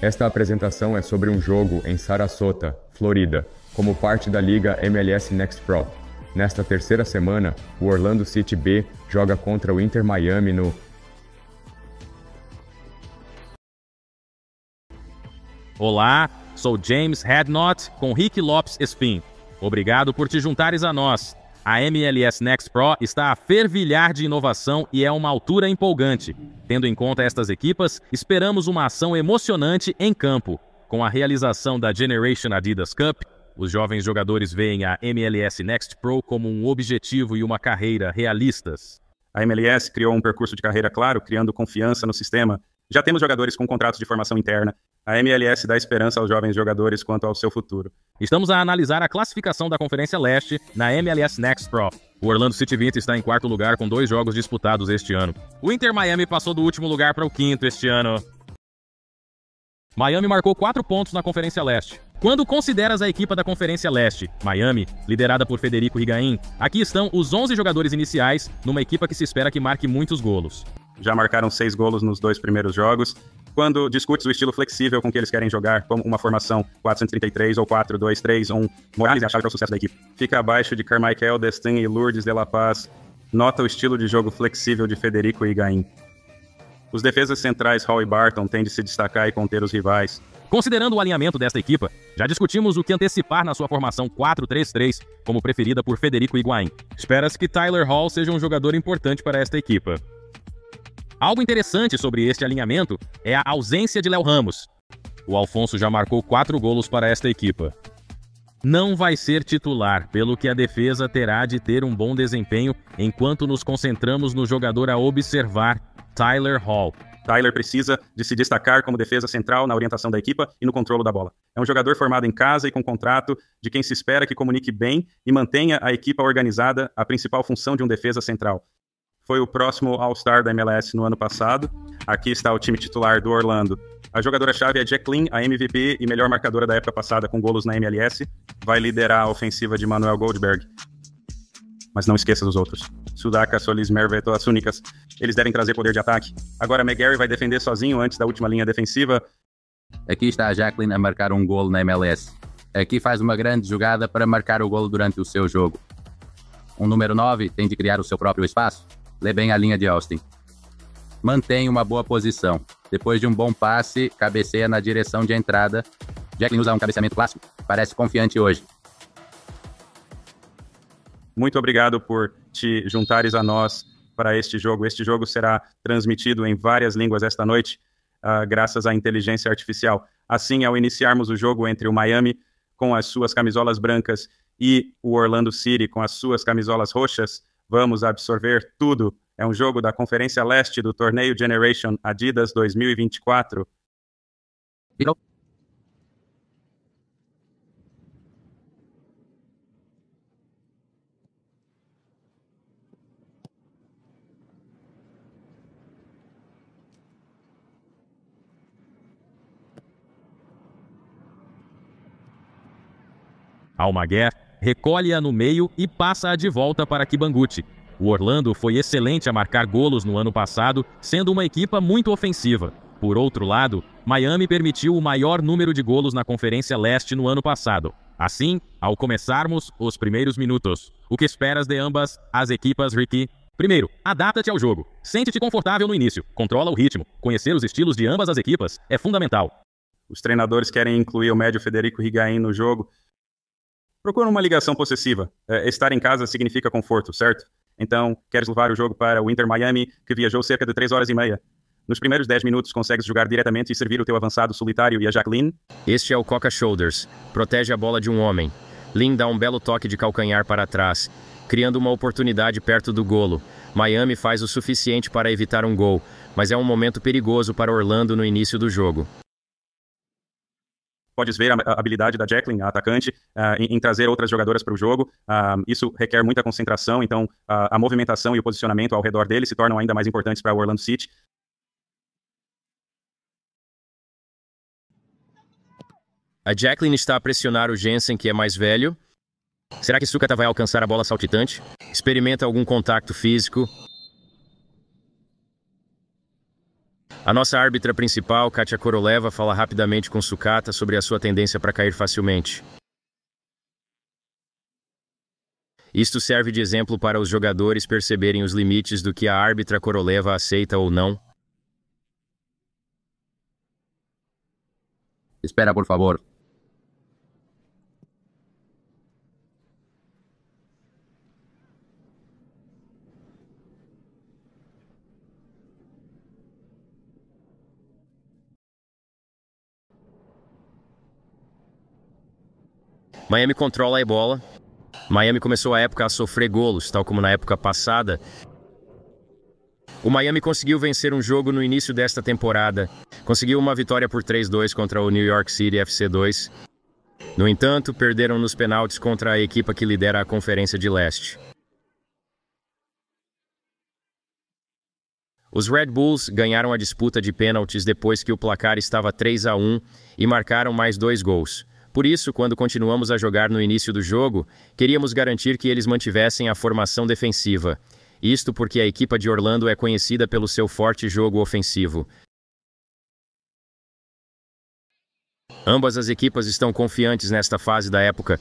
Esta apresentação é sobre um jogo em Sarasota, Florida, como parte da liga MLS Next Pro. Nesta terceira semana, o Orlando City B joga contra o Inter Miami no Olá, sou James Hadnot com Rick Lopes Espin. Obrigado por te juntares a nós. A MLS Next Pro está a fervilhar de inovação e é uma altura empolgante. Tendo em conta estas equipas, esperamos uma ação emocionante em campo. Com a realização da Generation Adidas Cup, os jovens jogadores veem a MLS Next Pro como um objetivo e uma carreira realistas. A MLS criou um percurso de carreira claro, criando confiança no sistema. Já temos jogadores com contratos de formação interna, a MLS dá esperança aos jovens jogadores quanto ao seu futuro. Estamos a analisar a classificação da Conferência Leste na MLS Next Pro. O Orlando City 20 está em quarto lugar com dois jogos disputados este ano. O Inter Miami passou do último lugar para o quinto este ano. Miami marcou quatro pontos na Conferência Leste. Quando consideras a equipa da Conferência Leste, Miami, liderada por Federico Higain, aqui estão os 11 jogadores iniciais numa equipa que se espera que marque muitos golos. Já marcaram seis golos nos dois primeiros jogos quando discutes o estilo flexível com que eles querem jogar, como uma formação 433 ou 4-2-3-1, Morales é a chave para o sucesso da equipe. Fica abaixo de Carmichael, Destin e Lourdes de La Paz. Nota o estilo de jogo flexível de Federico e Higuaín. Os defesas centrais Hall e Barton têm de se destacar e conter os rivais. Considerando o alinhamento desta equipa, já discutimos o que antecipar na sua formação 4-3-3, como preferida por Federico Higuaín. Espera-se que Tyler Hall seja um jogador importante para esta equipa. Algo interessante sobre este alinhamento é a ausência de Léo Ramos. O Alfonso já marcou quatro golos para esta equipa. Não vai ser titular, pelo que a defesa terá de ter um bom desempenho enquanto nos concentramos no jogador a observar, Tyler Hall. Tyler precisa de se destacar como defesa central na orientação da equipa e no controle da bola. É um jogador formado em casa e com contrato de quem se espera que comunique bem e mantenha a equipa organizada, a principal função de um defesa central foi o próximo All-Star da MLS no ano passado. Aqui está o time titular do Orlando. A jogadora-chave é Jacqueline, a MVP e melhor marcadora da época passada com golos na MLS. Vai liderar a ofensiva de Manuel Goldberg. Mas não esqueça dos outros. Sudaka, Solis, Merveto, as únicas. Eles devem trazer poder de ataque. Agora McGarry vai defender sozinho antes da última linha defensiva. Aqui está a Jacqueline a marcar um golo na MLS. Aqui faz uma grande jogada para marcar o golo durante o seu jogo. Um número 9 tem de criar o seu próprio espaço lê bem a linha de Austin. Mantém uma boa posição. Depois de um bom passe, cabeceia na direção de entrada. Jacqueline usa um cabeceamento clássico. Parece confiante hoje. Muito obrigado por te juntares a nós para este jogo. Este jogo será transmitido em várias línguas esta noite, uh, graças à inteligência artificial. Assim, ao iniciarmos o jogo entre o Miami com as suas camisolas brancas e o Orlando City com as suas camisolas roxas, Vamos absorver tudo. É um jogo da Conferência Leste do torneio Generation Adidas 2024. Não. Há uma guerra recolhe-a no meio e passa-a de volta para Kibanguchi. O Orlando foi excelente a marcar golos no ano passado, sendo uma equipa muito ofensiva. Por outro lado, Miami permitiu o maior número de golos na Conferência Leste no ano passado. Assim, ao começarmos os primeiros minutos, o que esperas de ambas as equipas, Ricky? Primeiro, adapta-te ao jogo. Sente-te confortável no início, controla o ritmo. Conhecer os estilos de ambas as equipas é fundamental. Os treinadores querem incluir o médio Federico Rigain no jogo, Procura uma ligação possessiva. É, estar em casa significa conforto, certo? Então, queres levar o jogo para o Inter Miami, que viajou cerca de 3 horas e meia. Nos primeiros 10 minutos consegues jogar diretamente e servir o teu avançado solitário e a Jacqueline? Este é o Coca Shoulders. Protege a bola de um homem. Lin dá um belo toque de calcanhar para trás, criando uma oportunidade perto do golo. Miami faz o suficiente para evitar um gol, mas é um momento perigoso para Orlando no início do jogo podes ver a, habilidade da Jacqueline, a atacante, uh, em, em, trazer outras jogadoras para o jogo. Uh, isso requer muita concentração, então uh, a movimentação e o posicionamento ao redor dele se tornam ainda mais importantes para o Orlando City. A Jacqueline está a pressionar o Jensen, que é mais velho. Será que Sukata vai alcançar a bola saltitante? Experimenta algum contato físico. A nossa árbitra principal, Katia Koroleva, fala rapidamente com Sukata sobre a sua tendência para cair facilmente. Isto serve de exemplo para os jogadores perceberem os limites do que a árbitra Koroleva aceita ou não. Espera, por favor. Miami controla a bola. Miami começou a época a sofrer golos, tal como na época passada. O Miami conseguiu vencer um jogo no início desta temporada. Conseguiu uma vitória por 3-2 contra o New York City FC2. No entanto, perderam nos penaltis contra a equipa que lidera a Conferência de Leste. Os Red Bulls ganharam a disputa de pênaltis depois que o placar estava 3 a 1 e marcaram mais dois gols. Por isso, quando continuamos a jogar no início do jogo, queríamos garantir que eles mantivessem a formação defensiva. Isto porque a equipa de Orlando é conhecida pelo seu forte jogo ofensivo. Ambas as equipas estão confiantes nesta fase da época.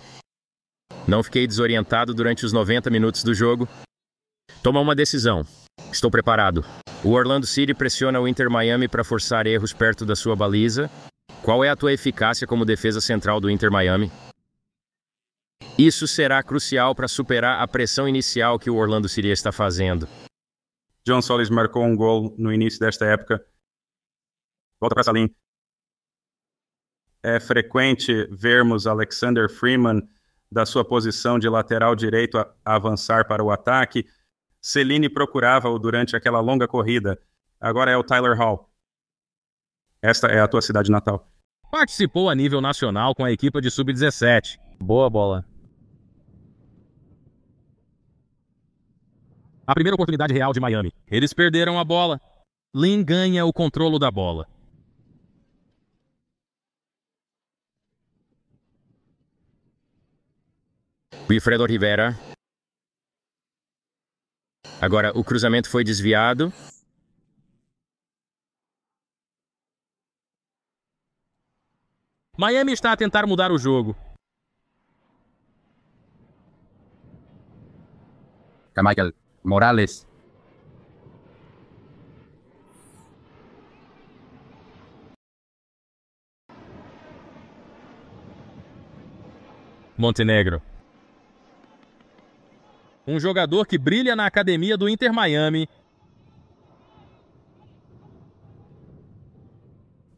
Não fiquei desorientado durante os 90 minutos do jogo. Toma uma decisão. Estou preparado. O Orlando City pressiona o Inter Miami para forçar erros perto da sua baliza, qual é a tua eficácia como defesa central do Inter Miami? Isso será crucial para superar a pressão inicial que o Orlando City está fazendo. John Solis marcou um gol no início desta época. Volta para Salim. É frequente vermos Alexander Freeman da sua posição de lateral direito a avançar para o ataque. Celine procurava-o durante aquela longa corrida. Agora é o Tyler Hall. Esta é a tua cidade natal. Participou a nível nacional com a equipe de sub-17. Boa bola. A primeira oportunidade real de Miami. Eles perderam a bola. Lin ganha o controle da bola. Wilfredo Rivera. Agora o cruzamento foi desviado. Miami está a tentar mudar o jogo. Michael Morales. Montenegro. Um jogador que brilha na academia do Inter Miami.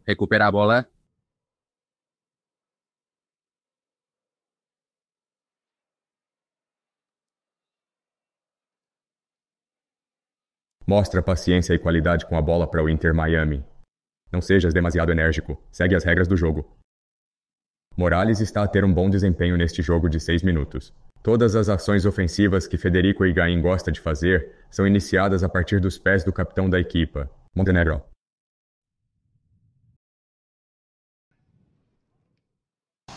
Recupera a bola. Mostra paciência e qualidade com a bola para o Inter Miami. Não sejas demasiado enérgico, segue as regras do jogo. Morales está a ter um bom desempenho neste jogo de 6 minutos. Todas as ações ofensivas que Federico Higuaín gosta de fazer são iniciadas a partir dos pés do capitão da equipa, Montenegro.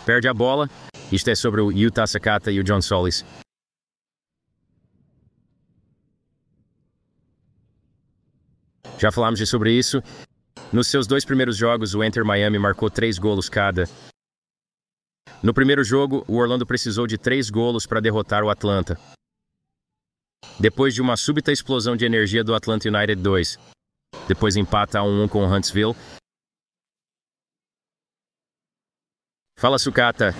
Perde a bola. Isto é sobre o Yuta Sakata e o John Solis. Já falámos sobre isso. Nos seus dois primeiros jogos, o Enter Miami marcou três golos cada. No primeiro jogo, o Orlando precisou de três golos para derrotar o Atlanta. Depois de uma súbita explosão de energia do Atlanta United 2, depois empata a 1 com o Huntsville. Fala sucata.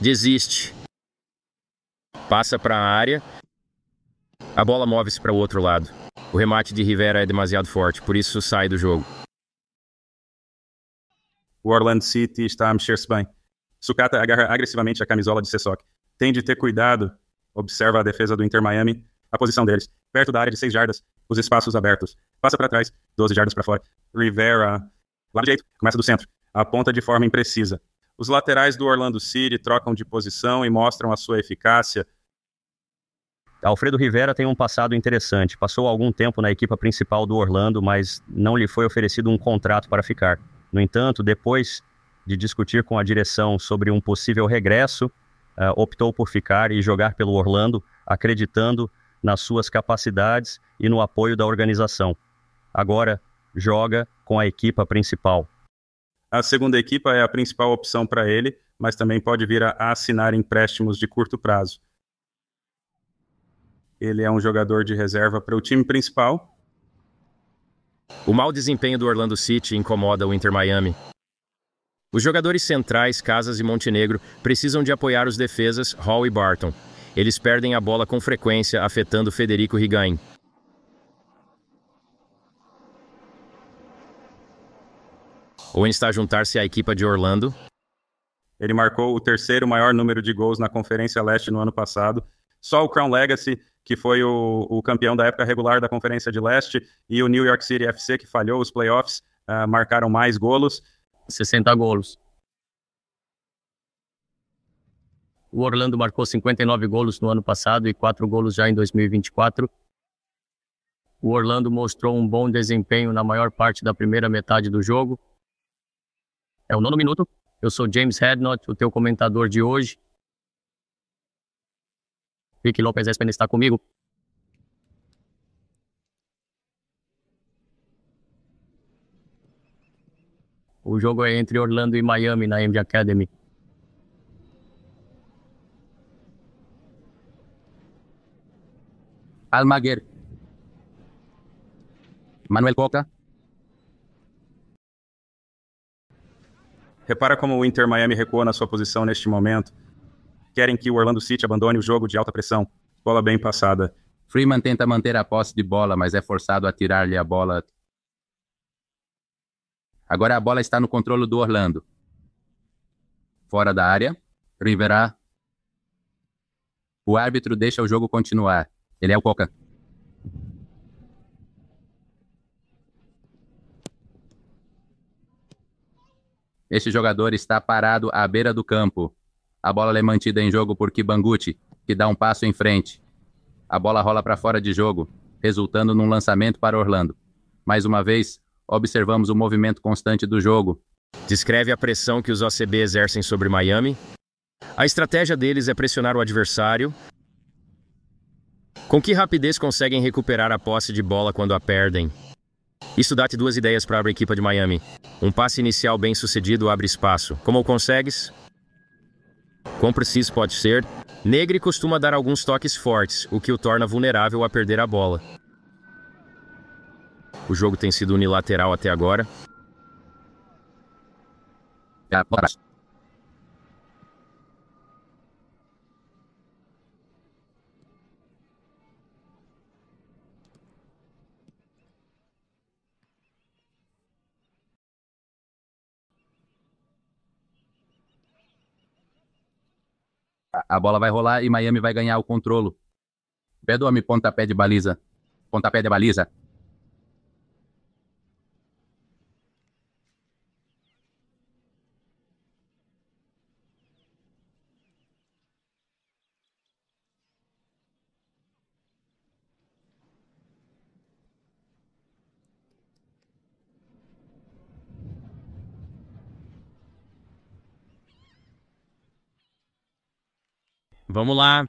Desiste. Passa para a área. A bola move-se para o outro lado. O remate de Rivera é demasiado forte, por isso sai do jogo. O Orlando City está a mexer-se bem. Sucata agarra agressivamente a camisola de Sessoc. Tem de ter cuidado, observa a defesa do Inter Miami, a posição deles. Perto da área de 6 jardas, os espaços abertos. Passa para trás, 12 jardas para fora. Rivera, lá direito, jeito, começa do centro. Aponta de forma imprecisa. Os laterais do Orlando City trocam de posição e mostram a sua eficácia Alfredo Rivera tem um passado interessante. Passou algum tempo na equipe principal do Orlando, mas não lhe foi oferecido um contrato para ficar. No entanto, depois de discutir com a direção sobre um possível regresso, uh, optou por ficar e jogar pelo Orlando, acreditando nas suas capacidades e no apoio da organização. Agora joga com a equipa principal. A segunda equipa é a principal opção para ele, mas também pode vir a assinar empréstimos de curto prazo. Ele é um jogador de reserva para o time principal. O mau desempenho do Orlando City incomoda o Inter Miami. Os jogadores centrais, Casas e Montenegro, precisam de apoiar os defesas Hall e Barton. Eles perdem a bola com frequência, afetando Federico Rigain. Owen está a juntar-se à equipa de Orlando. Ele marcou o terceiro maior número de gols na Conferência Leste no ano passado. Só o Crown Legacy que foi o, o campeão da época regular da Conferência de Leste, e o New York City FC, que falhou os playoffs, uh, marcaram mais golos. 60 golos. O Orlando marcou 59 golos no ano passado e 4 golos já em 2024. O Orlando mostrou um bom desempenho na maior parte da primeira metade do jogo. É o nono minuto. Eu sou James Hadnott, o teu comentador de hoje. Vicky Lopes Espen está comigo. O jogo é entre Orlando e Miami na MD Academy. Almaguer. Manuel Coca. Repara como o Inter Miami recua na sua posição neste momento querem que o Orlando City abandone o jogo de alta pressão. Bola bem passada. Freeman tenta manter a posse de bola, mas é forçado a tirar-lhe a bola. Agora a bola está no controle do Orlando. Fora da área, Rivera. O árbitro deixa o jogo continuar. Ele é o Coca. Este jogador está parado à beira do campo. A bola é mantida em jogo por Kibanguchi, que dá um passo em frente. A bola rola para fora de jogo, resultando num lançamento para Orlando. Mais uma vez, observamos o movimento constante do jogo. Descreve a pressão que os OCB exercem sobre Miami. A estratégia deles é pressionar o adversário. Com que rapidez conseguem recuperar a posse de bola quando a perdem? Isso dá-te duas ideias para a equipa de Miami. Um passe inicial bem sucedido abre espaço. Como o consegues? Quão preciso pode ser? Negri costuma dar alguns toques fortes, o que o torna vulnerável a perder a bola. O jogo tem sido unilateral até agora. a bola vai rolar e Miami vai ganhar o controlo. Perdoa-me, pontapé de baliza. Pontapé de baliza. Vamos lá.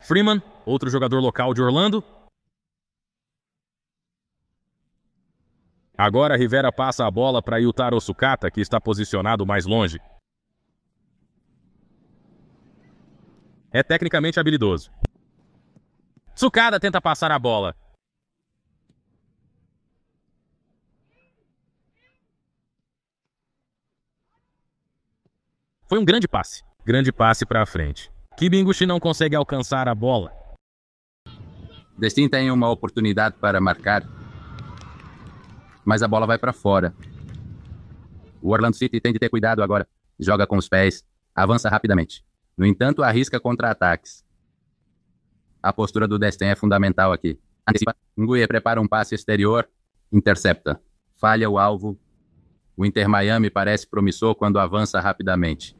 Freeman, outro jogador local de Orlando, Agora Rivera passa a bola para Yutaro Sukata, que está posicionado mais longe. É tecnicamente habilidoso. Sukada tenta passar a bola. Foi um grande passe. Grande passe para frente. Kibingushi não consegue alcançar a bola. Destin tem uma oportunidade para marcar mas a bola vai para fora. O Orlando City tem de ter cuidado agora. Joga com os pés, avança rapidamente. No entanto, arrisca contra-ataques. A postura do Destin é fundamental aqui. Antecipa. prepara um passe exterior, intercepta. Falha o alvo. O Inter Miami parece promissor quando avança rapidamente.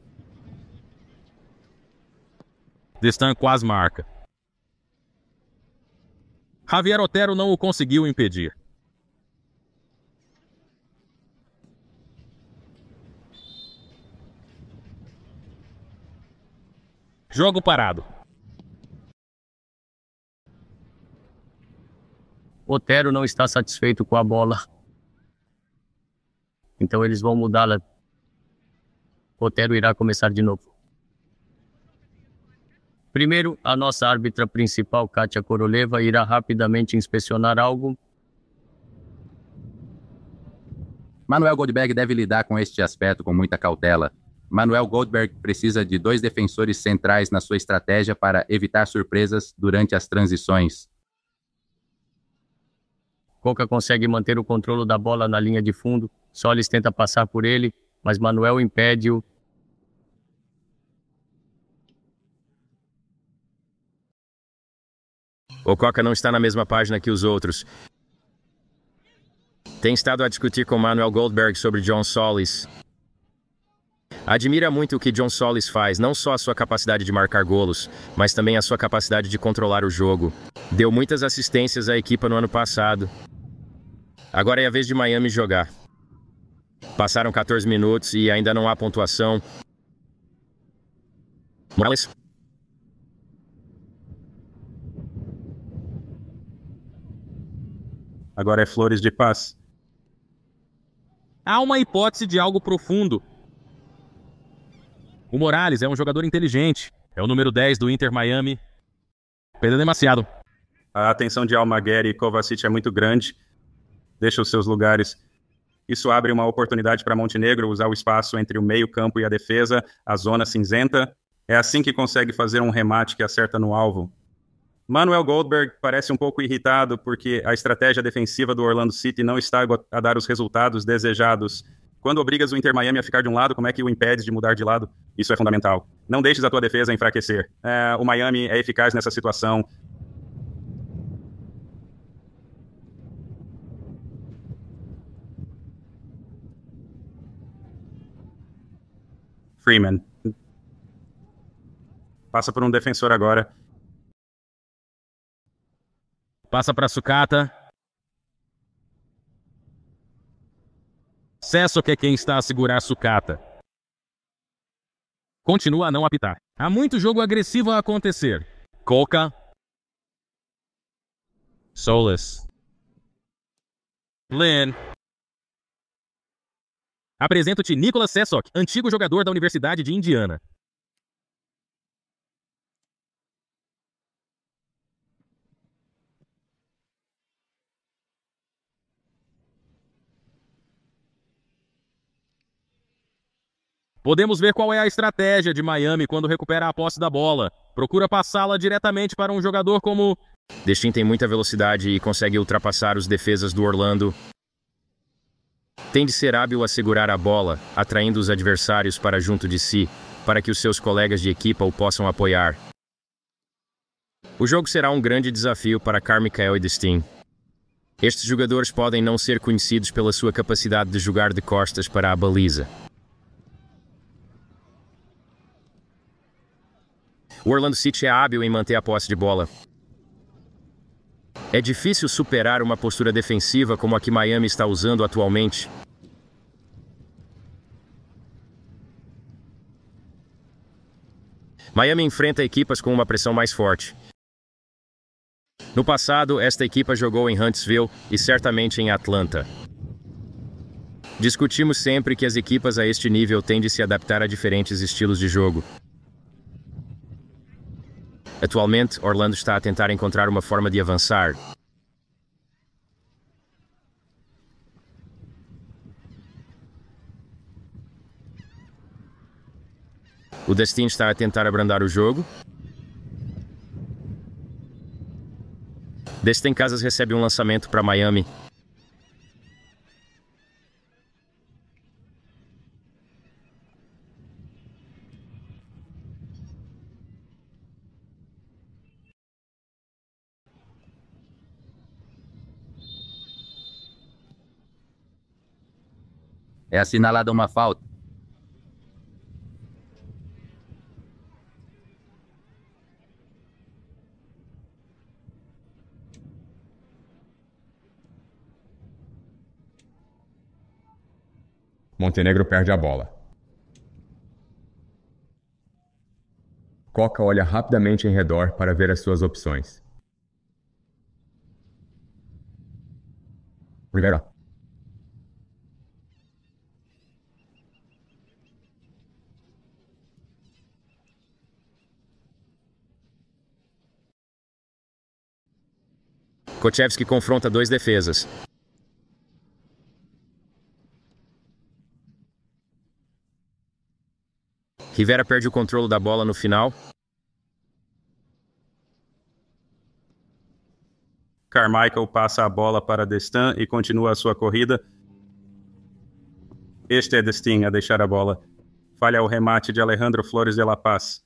Destin quase marca. Javier Otero não o conseguiu impedir. Jogo parado. Otero não está satisfeito com a bola. Então eles vão mudá-la. Otero irá começar de novo. Primeiro, a nossa árbitra principal, Kátia Koroleva, irá rapidamente inspecionar algo. Manuel Goldberg deve lidar com este aspecto com muita cautela. Manuel Goldberg precisa de dois defensores centrais na sua estratégia para evitar surpresas durante as transições. Coca consegue manter o controle da bola na linha de fundo, Solis tenta passar por ele, mas Manuel impede-o. O Coca não está na mesma página que os outros. Tem estado a discutir com Manuel Goldberg sobre John Solis. Admira muito o que John Solis faz, não só a sua capacidade de marcar golos, mas também a sua capacidade de controlar o jogo. Deu muitas assistências à equipa no ano passado. Agora é a vez de Miami jogar. Passaram 14 minutos e ainda não há pontuação. Morales. Agora é Flores de Paz. Há uma hipótese de algo profundo, o Morales é um jogador inteligente. É o número 10 do Inter Miami. Pedro é demasiado. A atenção de Almaguer e Kovacic é muito grande. Deixa os seus lugares. Isso abre uma oportunidade para Montenegro usar o espaço entre o meio-campo e a defesa, a zona cinzenta. É assim que consegue fazer um remate que acerta no alvo. Manuel Goldberg parece um pouco irritado porque a estratégia defensiva do Orlando City não está a dar os resultados desejados. Quando obrigas o Inter Miami a ficar de um lado, como é que o impedes de mudar de lado? Isso é fundamental. Não deixes a tua defesa enfraquecer. É, o Miami é eficaz nessa situação. Freeman. Passa por um defensor agora. Passa para sucata. Cesso que é quem está a segurar a sucata. Continua a não apitar. Há muito jogo agressivo a acontecer. Coca. Solis, Lynn. Apresento-te Nicolas Sessok, antigo jogador da Universidade de Indiana. Podemos ver qual é a estratégia de Miami quando recupera a posse da bola. Procura passá-la diretamente para um jogador como... Destin tem muita velocidade e consegue ultrapassar os defesas do Orlando. Tem de ser hábil a segurar a bola, atraindo os adversários para junto de si, para que os seus colegas de equipa o possam apoiar. O jogo será um grande desafio para Carmichael e Destin. Estes jogadores podem não ser conhecidos pela sua capacidade de jogar de costas para a baliza, O Orlando City é hábil em manter a posse de bola. É difícil superar uma postura defensiva como a que Miami está usando atualmente. Miami enfrenta equipas com uma pressão mais forte. No passado, esta equipa jogou em Huntsville e certamente em Atlanta. Discutimos sempre que as equipas a este nível tendem a se adaptar a diferentes estilos de jogo. Atualmente, Orlando está a tentar encontrar uma forma de avançar. O Destino está a tentar abrandar o jogo. Destin Casas recebe um lançamento para Miami. É assinalada uma falta. Montenegro perde a bola. Coca olha rapidamente em redor para ver as suas opções. Rivera. Kochevski confronta dois defesas. Rivera perde o controle da bola no final. Carmichael passa a bola para Destin e continua a sua corrida. Este é Destin a deixar a bola. Falha o remate de Alejandro Flores de La Paz.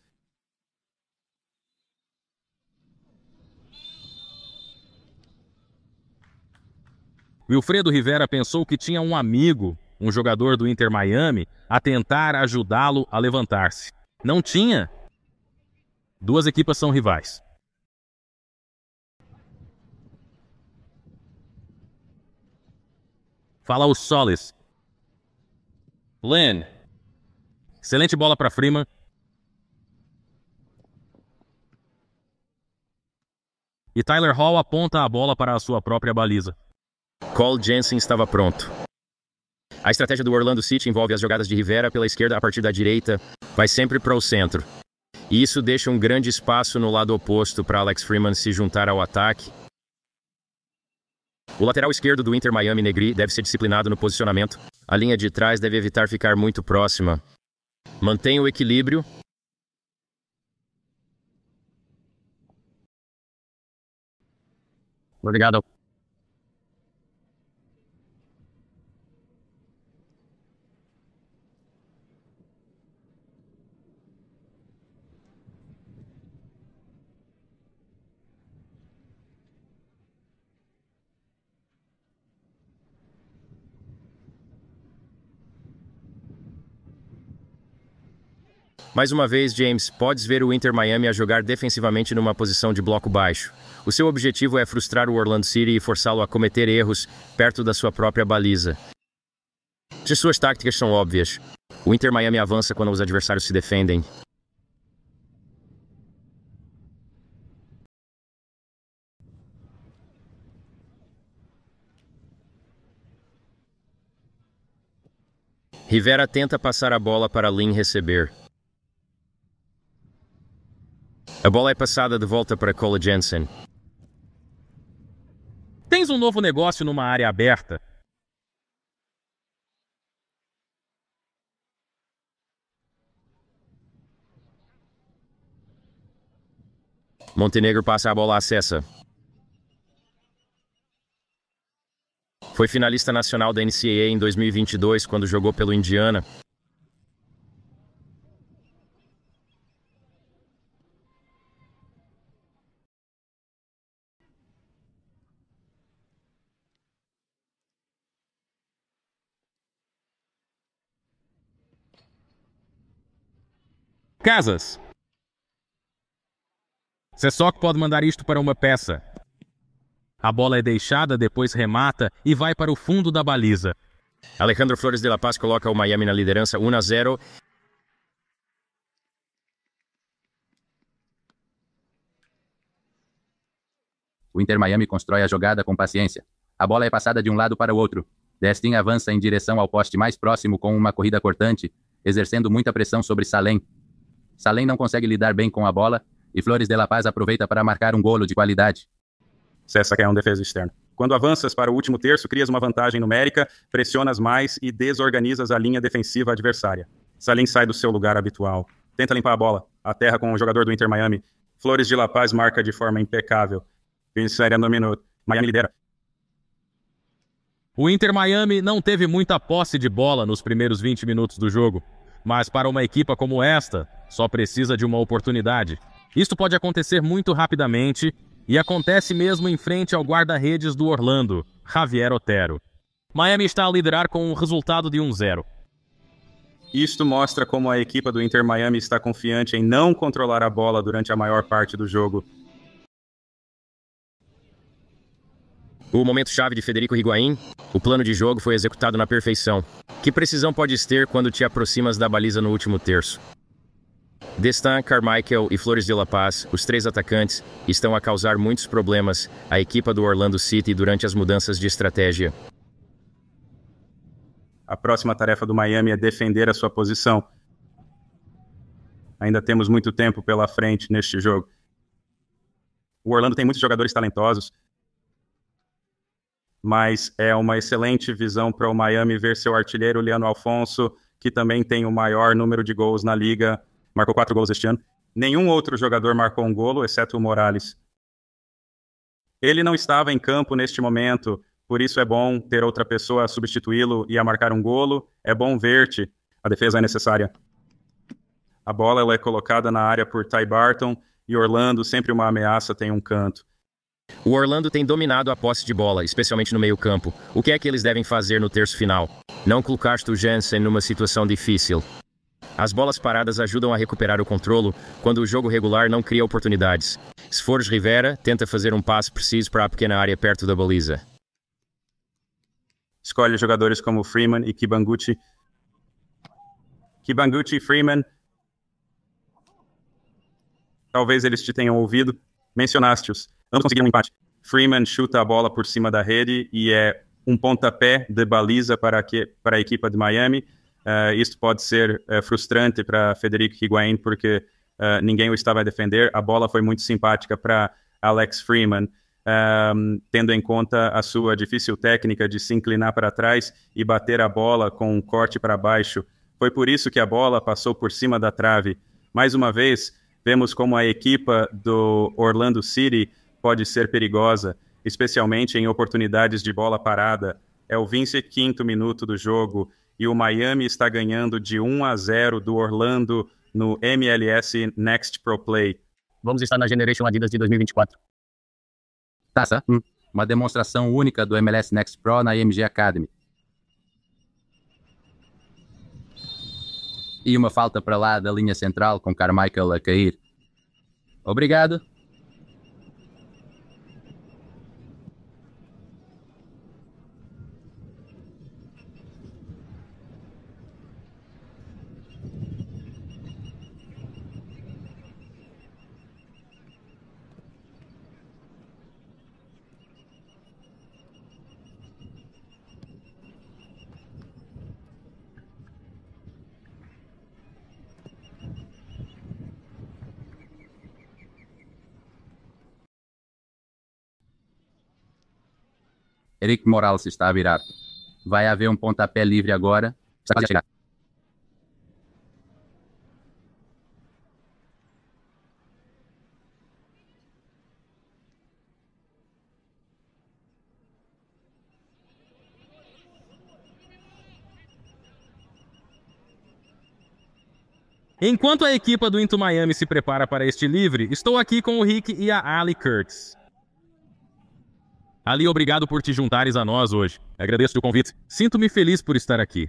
Wilfredo Rivera pensou que tinha um amigo, um jogador do Inter Miami, a tentar ajudá-lo a levantar-se. Não tinha. Duas equipas são rivais. Fala o Solis. Lynn. Excelente bola para Freeman. E Tyler Hall aponta a bola para a sua própria baliza. Cole Jensen estava pronto. A estratégia do Orlando City envolve as jogadas de Rivera pela esquerda a partir da direita, vai sempre para o centro. E isso deixa um grande espaço no lado oposto para Alex Freeman se juntar ao ataque. O lateral esquerdo do Inter Miami Negri deve ser disciplinado no posicionamento. A linha de trás deve evitar ficar muito próxima. Mantenha o equilíbrio. Obrigado. Mais uma vez, James, podes ver o Inter Miami a jogar defensivamente numa posição de bloco baixo. O seu objetivo é frustrar o Orlando City e forçá-lo a cometer erros perto da sua própria baliza. As suas táticas são óbvias. O Inter Miami avança quando os adversários se defendem. Rivera tenta passar a bola para Lin receber. A bola é passada de volta para Cola Jensen. Tens um novo negócio numa área aberta. Montenegro passa a bola à Cessa. Foi finalista nacional da NCAA em 2022 quando jogou pelo Indiana. Casas. Sessoc pode mandar isto para uma peça. A bola é deixada, depois remata e vai para o fundo da baliza. Alejandro Flores de La Paz coloca o Miami na liderança 1 a 0. O Inter Miami constrói a jogada com paciência. A bola é passada de um lado para o outro. Destin avança em direção ao poste mais próximo com uma corrida cortante, exercendo muita pressão sobre Salem, Salem não consegue lidar bem com a bola e Flores de La Paz aproveita para marcar um golo de qualidade. Cessa que é um defesa externo. Quando avanças para o último terço, crias uma vantagem numérica, pressionas mais e desorganizas a linha defensiva adversária. Salim sai do seu lugar habitual. Tenta limpar a bola. A terra com o jogador do Inter Miami. Flores de La Paz marca de forma impecável. Vincere no minuto. Miami lidera. O Inter Miami não teve muita posse de bola nos primeiros 20 minutos do jogo. Mas para uma equipa como esta, só precisa de uma oportunidade. Isto pode acontecer muito rapidamente e acontece mesmo em frente ao guarda-redes do Orlando, Javier Otero. Miami está a liderar com um resultado de 1-0. Isto mostra como a equipa do Inter Miami está confiante em não controlar a bola durante a maior parte do jogo O momento chave de Federico Higuaín, o plano de jogo foi executado na perfeição. Que precisão podes ter quando te aproximas da baliza no último terço? Destan, Carmichael e Flores de La Paz, os três atacantes, estão a causar muitos problemas à equipa do Orlando City durante as mudanças de estratégia. A próxima tarefa do Miami é defender a sua posição. Ainda temos muito tempo pela frente neste jogo. O Orlando tem muitos jogadores talentosos, mas é uma excelente visão para o Miami ver seu artilheiro Leandro Alfonso, que também tem o maior número de gols na liga, marcou quatro gols este ano. Nenhum outro jogador marcou um golo, exceto o Morales. Ele não estava em campo neste momento, por isso é bom ter outra pessoa a substituí-lo e a marcar um golo. É bom ver-te. A defesa é necessária. A bola ela é colocada na área por Ty Barton e Orlando, sempre uma ameaça, tem um canto. O Orlando tem dominado a posse de bola, especialmente no meio-campo. O que é que eles devem fazer no terço final? Não colocar o Jensen numa situação difícil. As bolas paradas ajudam a recuperar o controle quando o jogo regular não cria oportunidades. Sforge Rivera tenta fazer um passe preciso para a pequena área perto da baliza. Escolhe jogadores como Freeman e Kibanguchi. Kibanguchi, Freeman. Talvez eles te tenham ouvido. Mencionaste-os. Ambos conseguiram um empate. Freeman chuta a bola por cima da rede e é um pontapé de baliza para, que, para a equipe de Miami. Uh, eh, isso pode ser uh, frustrante para Federico Higuaín, porque uh, ninguém o estava a defender. A bola foi muito simpática para Alex Freeman, um, ehm, tendo em conta a sua difícil técnica de se inclinar para trás e bater a bola com um corte para baixo. Foi por isso que a bola passou por cima da trave. Mais uma vez, vemos como a equipa do Orlando City pode ser perigosa, especialmente em oportunidades de bola parada. É o 25 minuto do jogo e o Miami está ganhando de 1 a 0 do Orlando no MLS Next Pro Play. Vamos estar na Generation Adidas de 2024. Taça, hum. uma demonstração única do MLS Next Pro na IMG Academy. E uma falta para lá da linha central com Carmichael a cair. Obrigado. Eric Morales está a virar. Vai haver um pontapé livre agora. Está chegar. Enquanto a equipa do Into Miami se prepara para este livre, estou aqui com o Rick e a Ali Kurtz. Ali, obrigado por te juntares a nós hoje. Agradeço o convite. Sinto-me feliz por estar aqui.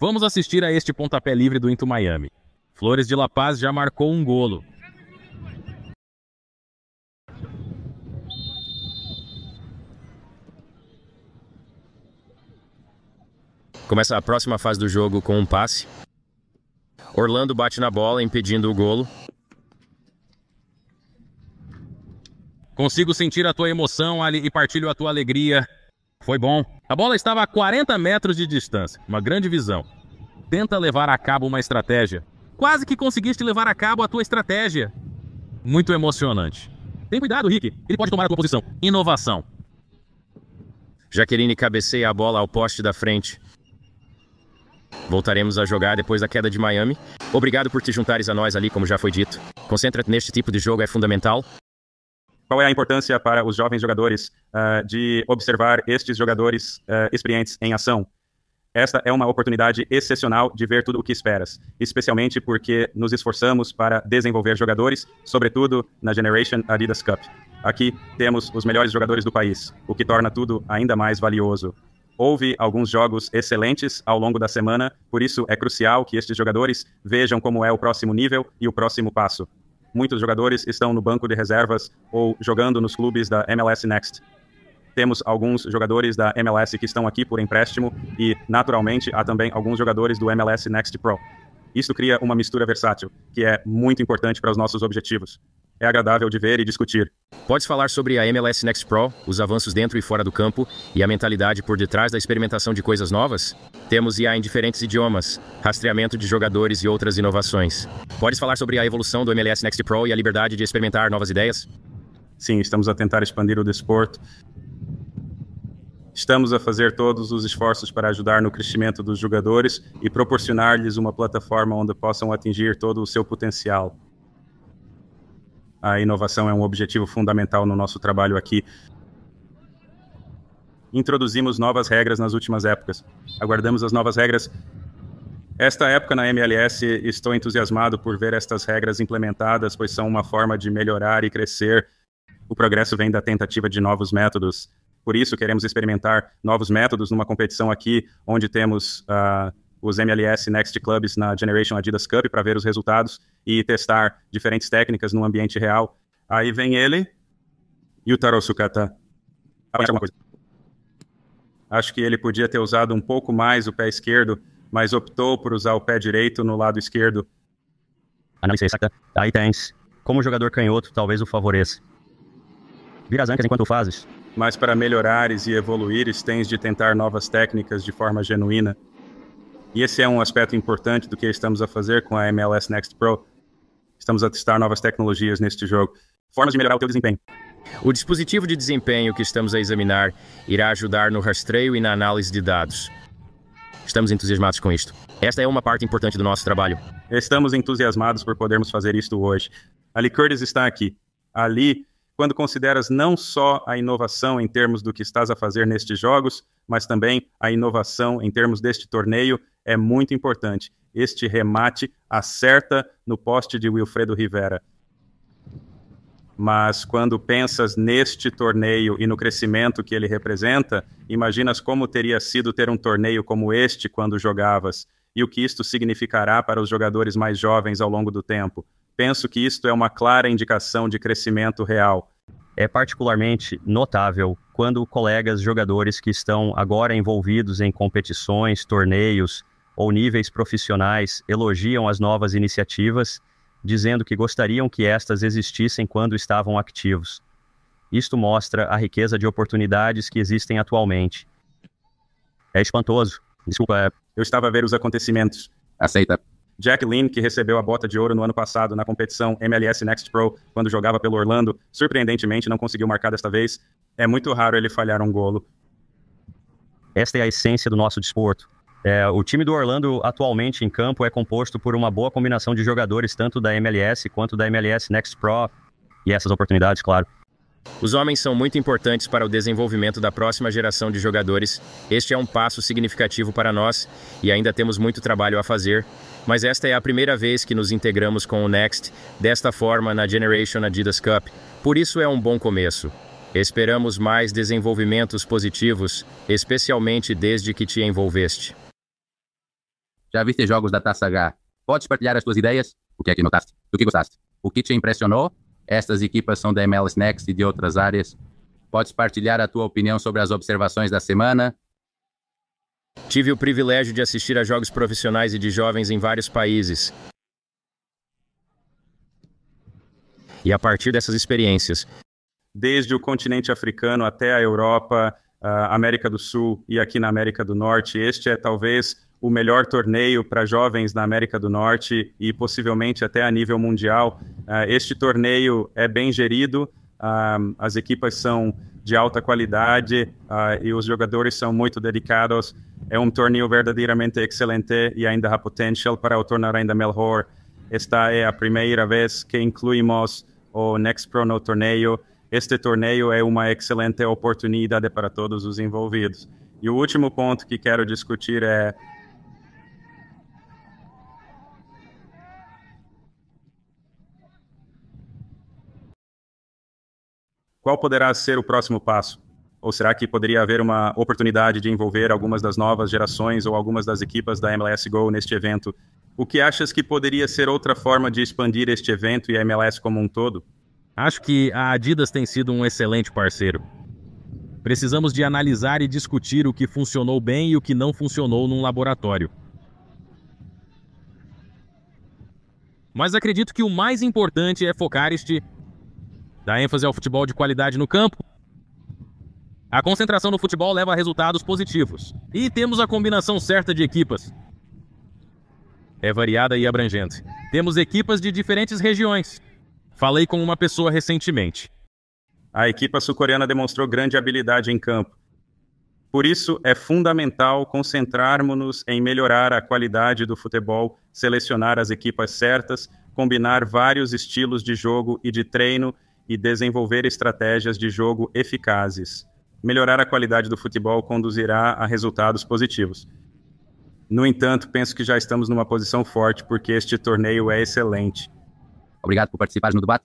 Vamos assistir a este pontapé livre do Into Miami. Flores de La Paz já marcou um golo. Começa a próxima fase do jogo com um passe. Orlando bate na bola, impedindo o golo. Consigo sentir a tua emoção, Ali, e partilho a tua alegria. Foi bom. A bola estava a 40 metros de distância. Uma grande visão. Tenta levar a cabo uma estratégia. Quase que conseguiste levar a cabo a tua estratégia. Muito emocionante. Tem cuidado, Rick. Ele pode tomar a tua posição. Inovação. Jaqueline cabeceia a bola ao poste da frente. Voltaremos a jogar depois da queda de Miami. Obrigado por te juntares a nós ali, como já foi dito. Concentra-te neste tipo de jogo, é fundamental. Qual é a importância para os jovens jogadores uh, de observar estes jogadores uh, experientes em ação? Esta é uma oportunidade excepcional de ver tudo o que esperas, especialmente porque nos esforçamos para desenvolver jogadores, sobretudo na Generation Adidas Cup. Aqui temos os melhores jogadores do país, o que torna tudo ainda mais valioso. Houve alguns jogos excelentes ao longo da semana, por isso é crucial que estes jogadores vejam como é o próximo nível e o próximo passo muitos jogadores estão no banco de reservas ou jogando nos clubes da MLS Next. Temos alguns jogadores da MLS que estão aqui por empréstimo e, naturalmente, há também alguns jogadores do MLS Next Pro. Isso cria uma mistura versátil, que é muito importante para os nossos objetivos é agradável de ver e discutir. Podes falar sobre a MLS Next Pro, os avanços dentro e fora do campo e a mentalidade por detrás da experimentação de coisas novas? Temos IA em diferentes idiomas, rastreamento de jogadores e outras inovações. Podes falar sobre a evolução do MLS Next Pro e a liberdade de experimentar novas ideias? Sim, estamos a tentar expandir o desporto. Estamos a fazer todos os esforços para ajudar no crescimento dos jogadores e proporcionar-lhes uma plataforma onde possam atingir todo o seu potencial. A inovação é um objetivo fundamental no nosso trabalho aqui. Introduzimos novas regras nas últimas épocas. Aguardamos as novas regras. Esta época na MLS, estou entusiasmado por ver estas regras implementadas, pois são uma forma de melhorar e crescer. O progresso vem da tentativa de novos métodos. Por isso, queremos experimentar novos métodos numa competição aqui, onde temos uh, os MLS Next Clubs na Generation Adidas Cup para ver os resultados e testar diferentes técnicas no ambiente real. Aí vem ele e o Taro Sukata. Acho que ele podia ter usado um pouco mais o pé esquerdo, mas optou por usar o pé direito no lado esquerdo. Análise exata. Aí tens. Como jogador canhoto, talvez o favoreça. Vira as ancas enquanto fazes. Mas para melhorares e evoluires, tens de tentar novas técnicas de forma genuína. E esse é um aspecto importante do que estamos a fazer com a MLS Next Pro, Estamos a testar novas tecnologias neste jogo, formas de melhorar o teu desempenho. O dispositivo de desempenho que estamos a examinar irá ajudar no rastreio e na análise de dados. Estamos entusiasmados com isto. Esta é uma parte importante do nosso trabalho. Estamos entusiasmados por podermos fazer isto hoje. Ali Curtis está aqui. Ali quando consideras não só a inovação em termos do que estás a fazer nestes jogos, mas também a inovação em termos deste torneio, é muito importante. Este remate acerta no poste de Wilfredo Rivera. Mas quando pensas neste torneio e no crescimento que ele representa, imaginas como teria sido ter um torneio como este quando jogavas e o que isto significará para os jogadores mais jovens ao longo do tempo penso que isto é uma clara indicação de crescimento real. É particularmente notável quando colegas jogadores que estão agora envolvidos em competições, torneios ou níveis profissionais elogiam as novas iniciativas, dizendo que gostariam que estas existissem quando estavam ativos. Isto mostra a riqueza de oportunidades que existem atualmente. É espantoso. Desculpa, é. eu estava a ver os acontecimentos. Aceita. Jack Lynn, que recebeu a bota de ouro no ano passado na competição MLS Next Pro, quando jogava pelo Orlando, surpreendentemente não conseguiu marcar desta vez. É muito raro ele falhar um golo. Esta é a essência do nosso desporto. É, o time do Orlando atualmente em campo é composto por uma boa combinação de jogadores, tanto da MLS quanto da MLS Next Pro, e essas oportunidades, claro. Os homens são muito importantes para o desenvolvimento da próxima geração de jogadores. Este é um passo significativo para nós e ainda temos muito trabalho a fazer, mas esta é a primeira vez que nos integramos com o Next desta forma na Generation Adidas Cup, por isso é um bom começo. Esperamos mais desenvolvimentos positivos, especialmente desde que te envolveste. Já viste jogos da Taça H? Podes partilhar as tuas ideias? O que é que notaste? O que gostaste? O que te impressionou? Estas equipas são da MLS Next e de outras áreas. Podes partilhar a tua opinião sobre as observações da semana, Tive o privilégio de assistir a jogos profissionais e de jovens em vários países. E a partir dessas experiências, desde o continente africano até a Europa, a América do Sul e aqui na América do Norte, este é talvez o melhor torneio para jovens na América do Norte e possivelmente até a nível mundial. Ah, este torneio é bem gerido, ah, as equipas são de alta qualidade ah, e os jogadores são muito dedicados é um torneio verdadeiramente excelente e ainda há potencial para o tornar ainda melhor. Esta é a primeira vez que incluímos o Next Pro no torneio. Este torneio é uma excelente oportunidade para todos os envolvidos. E o último ponto que quero discutir é qual poderá ser o próximo passo. Ou será que poderia haver uma oportunidade de envolver algumas das novas gerações ou algumas das equipas da MLS Go neste evento? O que achas que poderia ser outra forma de expandir este evento e a MLS como um todo? Acho que a Adidas tem sido um excelente parceiro. Precisamos de analisar e discutir o que funcionou bem e o que não funcionou num laboratório. Mas acredito que o mais importante é focar este, dar ênfase ao futebol de qualidade no campo, a concentração no futebol leva a resultados positivos. E temos a combinação certa de equipas. É variada e abrangente. Temos equipas de diferentes regiões. Falei com uma pessoa recentemente. A equipa sul-coreana demonstrou grande habilidade em campo. Por isso, é fundamental concentrarmos-nos em melhorar a qualidade do futebol, selecionar as equipas certas, combinar vários estilos de jogo e de treino e desenvolver estratégias de jogo eficazes melhorar a qualidade do futebol conduzirá a resultados positivos. No entanto, penso que já estamos numa posição forte porque este torneio é excelente. Obrigado por participar no debate.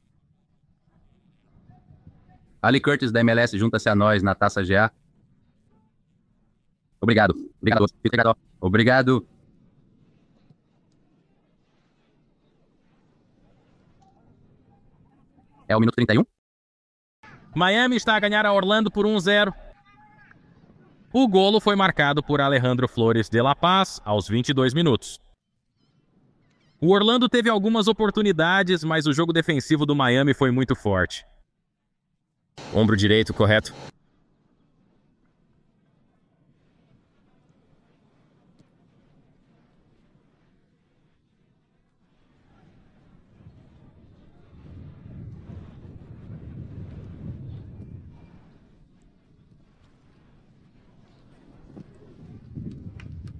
Ali Curtis da MLS junta-se a nós na Taça GA. Obrigado. Obrigado. Obrigado. Obrigado. É o minuto 31? Miami está a ganhar a Orlando por 1-0. O golo foi marcado por Alejandro Flores de La Paz aos 22 minutos. O Orlando teve algumas oportunidades, mas o jogo defensivo do Miami foi muito forte. Ombro direito correto.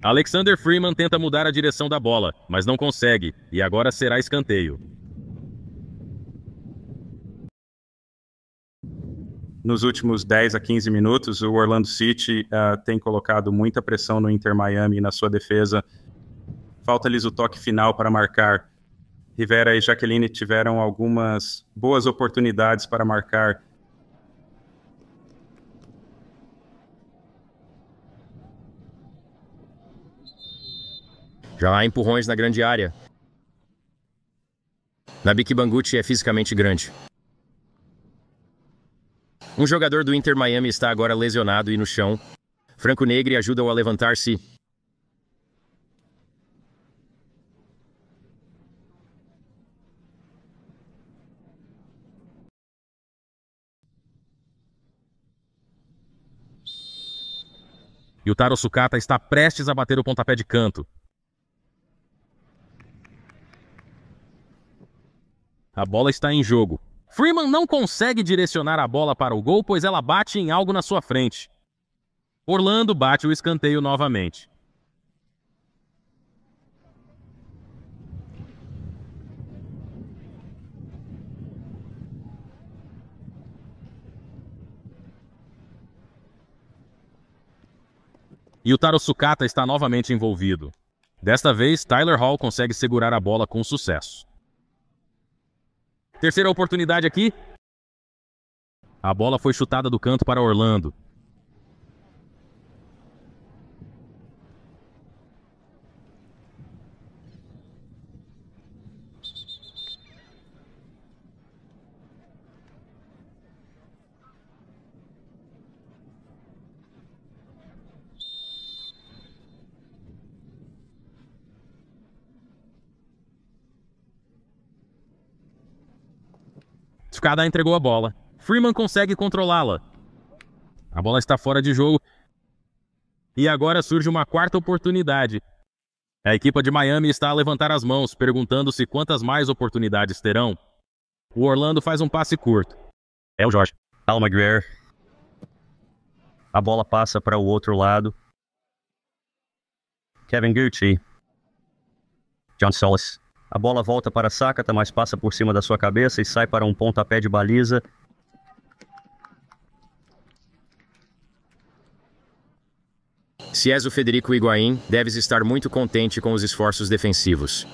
Alexander Freeman tenta mudar a direção da bola, mas não consegue, e agora será escanteio. Nos últimos 10 a 15 minutos, o Orlando City uh, tem colocado muita pressão no Inter Miami e na sua defesa. Falta-lhes o toque final para marcar. Rivera e Jaqueline tiveram algumas boas oportunidades para marcar Já há empurrões na grande área. Nabik Banguchi é fisicamente grande. Um jogador do Inter Miami está agora lesionado e no chão. Franco Negri ajuda-o a levantar-se. Yutaro Sukata está prestes a bater o pontapé de canto. A bola está em jogo. Freeman não consegue direcionar a bola para o gol, pois ela bate em algo na sua frente. Orlando bate o escanteio novamente. E o Taro Sukata está novamente envolvido. Desta vez, Tyler Hall consegue segurar a bola com sucesso. Terceira oportunidade aqui. A bola foi chutada do canto para Orlando. Canadá entregou a bola. Freeman consegue controlá-la. A bola está fora de jogo. E agora surge uma quarta oportunidade. A equipa de Miami está a levantar as mãos, perguntando-se quantas mais oportunidades terão. O Orlando faz um passe curto. É o Jorge. Alma McGuire. A bola passa para o outro lado. Kevin Gucci. John Solis. A bola volta para Sakata, mas passa por cima da sua cabeça e sai para um pontapé de baliza. Se és o Federico Higuaín, deves estar muito contente com os esforços defensivos.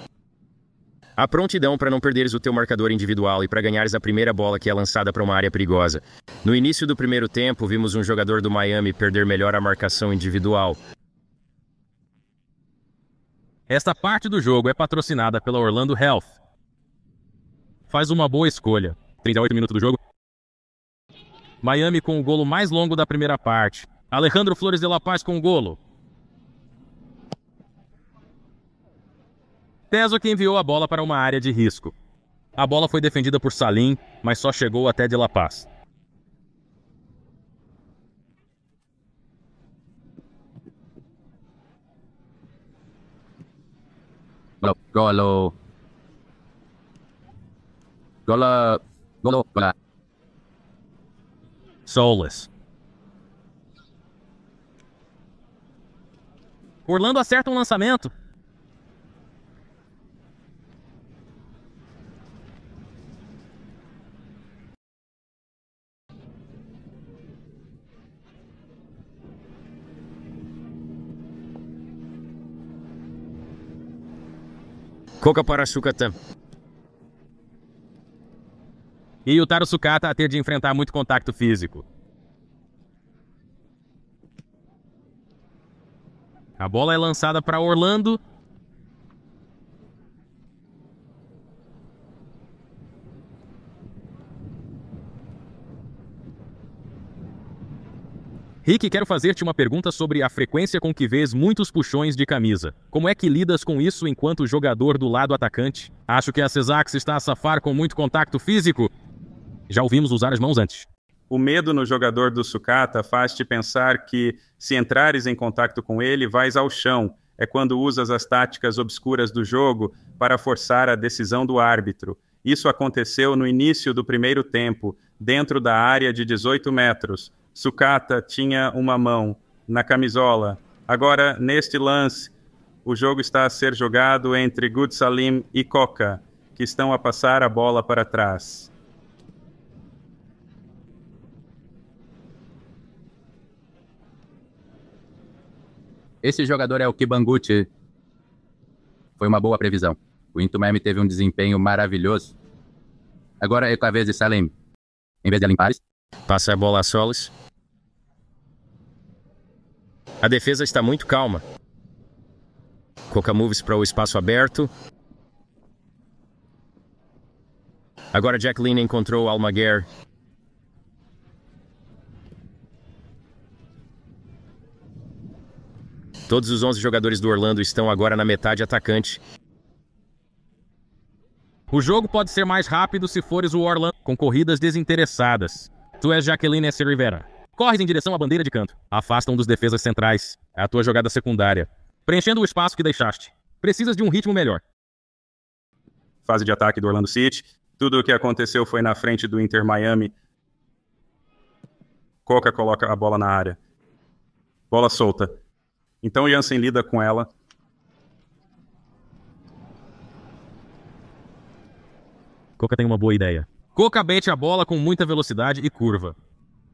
A prontidão para não perderes o teu marcador individual e para ganhares a primeira bola que é lançada para uma área perigosa. No início do primeiro tempo, vimos um jogador do Miami perder melhor a marcação individual, esta parte do jogo é patrocinada pela Orlando Health. Faz uma boa escolha. 38 minutos do jogo. Miami com o golo mais longo da primeira parte. Alejandro Flores de La Paz com o golo. Teso que enviou a bola para uma área de risco. A bola foi defendida por Salim, mas só chegou até de La Paz. Golo. Golo. Gola. Golo. Gola. Soulless. Orlando acerta um lançamento. Coca para sucata. E o Taro Sukata a ter de enfrentar muito contato físico. A bola é lançada para Orlando, Rick, quero fazer-te uma pergunta sobre a frequência com que vês muitos puxões de camisa. Como é que lidas com isso enquanto jogador do lado atacante? Acho que a Cesax está a safar com muito contato físico. Já ouvimos usar as mãos antes. O medo no jogador do sucata faz-te pensar que, se entrares em contato com ele, vais ao chão. É quando usas as táticas obscuras do jogo para forçar a decisão do árbitro. Isso aconteceu no início do primeiro tempo, dentro da área de 18 metros sucata tinha uma mão na camisola. Agora, neste lance, o jogo está a ser jogado entre Good Salim e Coca, que estão a passar a bola para trás. Esse jogador é o Kibanguchi. Foi uma boa previsão. O Intumeme teve um desempenho maravilhoso. Agora é com a vez de Salim. Em vez de Alimpares. Passa a bola a Solis. A defesa está muito calma. Coca moves para o espaço aberto. Agora Jack Lynn encontrou Almaguer. Todos os 11 jogadores do Orlando estão agora na metade atacante. O jogo pode ser mais rápido se fores o Orlando com corridas desinteressadas. Tu és Jaqueline S. Rivera. Corres em direção à bandeira de canto. Afasta um dos defesas centrais. É a tua jogada secundária. Preenchendo o espaço que deixaste. Precisas de um ritmo melhor. Fase de ataque do Orlando City. Tudo o que aconteceu foi na frente do Inter Miami. Coca coloca a bola na área. Bola solta. Então Jansen lida com ela. Coca tem uma boa ideia. Coca bate a bola com muita velocidade e curva.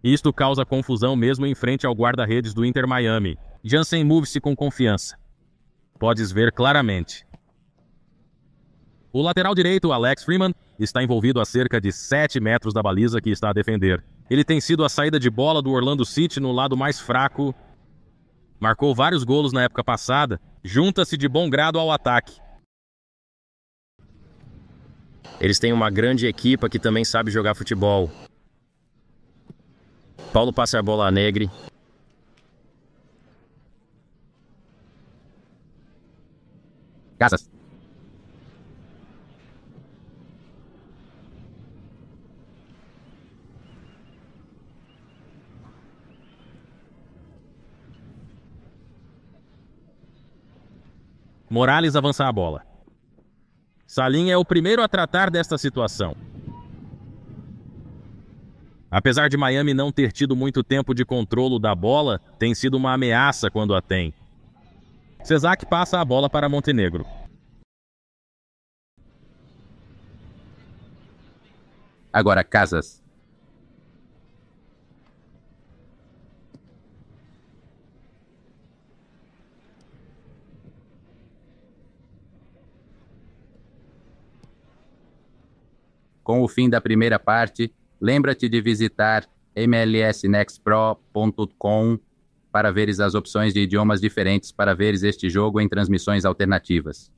Isto causa confusão mesmo em frente ao guarda-redes do Inter Miami. Jansen move-se com confiança. Podes ver claramente. O lateral direito, Alex Freeman, está envolvido a cerca de 7 metros da baliza que está a defender. Ele tem sido a saída de bola do Orlando City no lado mais fraco. Marcou vários golos na época passada, junta-se de bom grado ao ataque. Eles têm uma grande equipa que também sabe jogar futebol. Paulo passa a bola a Negre. Casas. Morales avança a bola. Salim é o primeiro a tratar desta situação. Apesar de Miami não ter tido muito tempo de controlo da bola, tem sido uma ameaça quando a tem. Cezac passa a bola para Montenegro. Agora Casas. Com o fim da primeira parte, Lembra-te de visitar mlsnextpro.com para veres as opções de idiomas diferentes para veres este jogo em transmissões alternativas.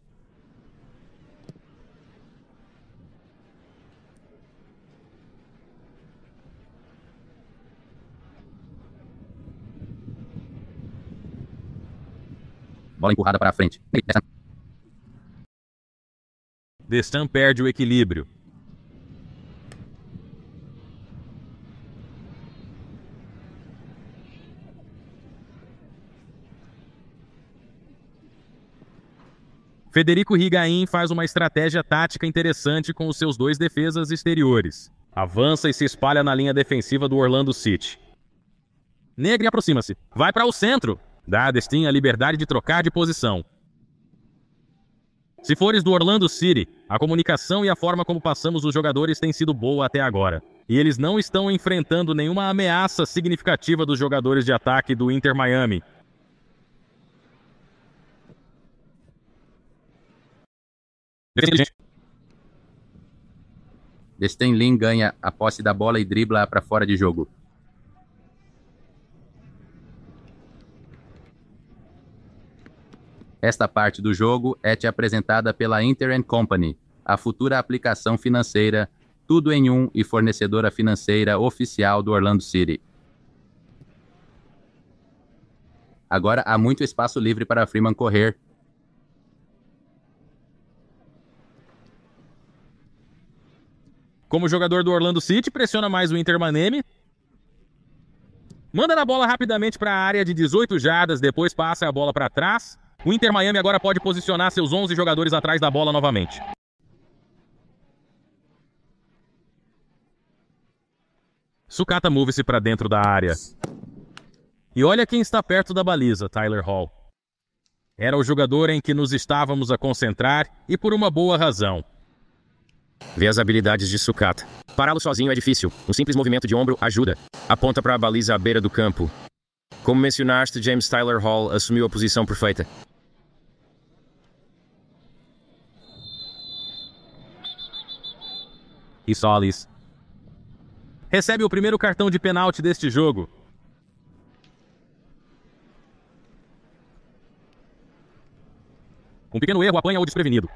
Bola empurrada para frente. Destan perde o equilíbrio, Federico Rigaim faz uma estratégia tática interessante com os seus dois defesas exteriores. Avança e se espalha na linha defensiva do Orlando City. Negri aproxima-se. Vai para o centro. Dá a Destin a liberdade de trocar de posição. Se fores do Orlando City, a comunicação e a forma como passamos os jogadores tem sido boa até agora. E eles não estão enfrentando nenhuma ameaça significativa dos jogadores de ataque do Inter Miami, Destenlin ganha a posse da bola e dribla para fora de jogo. Esta parte do jogo é te apresentada pela Inter Company, a futura aplicação financeira, tudo em um e fornecedora financeira oficial do Orlando City. Agora há muito espaço livre para Freeman correr Como jogador do Orlando City, pressiona mais o Inter Manemi. Manda na bola rapidamente para a área de 18 jardas, depois passa a bola para trás. O Inter Miami agora pode posicionar seus 11 jogadores atrás da bola novamente. Sucata move-se para dentro da área. E olha quem está perto da baliza, Tyler Hall. Era o jogador em que nos estávamos a concentrar e por uma boa razão. Vê as habilidades de sucata. Pará-lo sozinho é difícil. Um simples movimento de ombro ajuda. Aponta para a baliza à beira do campo. Como mencionaste, James Tyler Hall assumiu a posição perfeita. E Solis recebe o primeiro cartão de penalti deste jogo. Um pequeno erro apanha o desprevenido.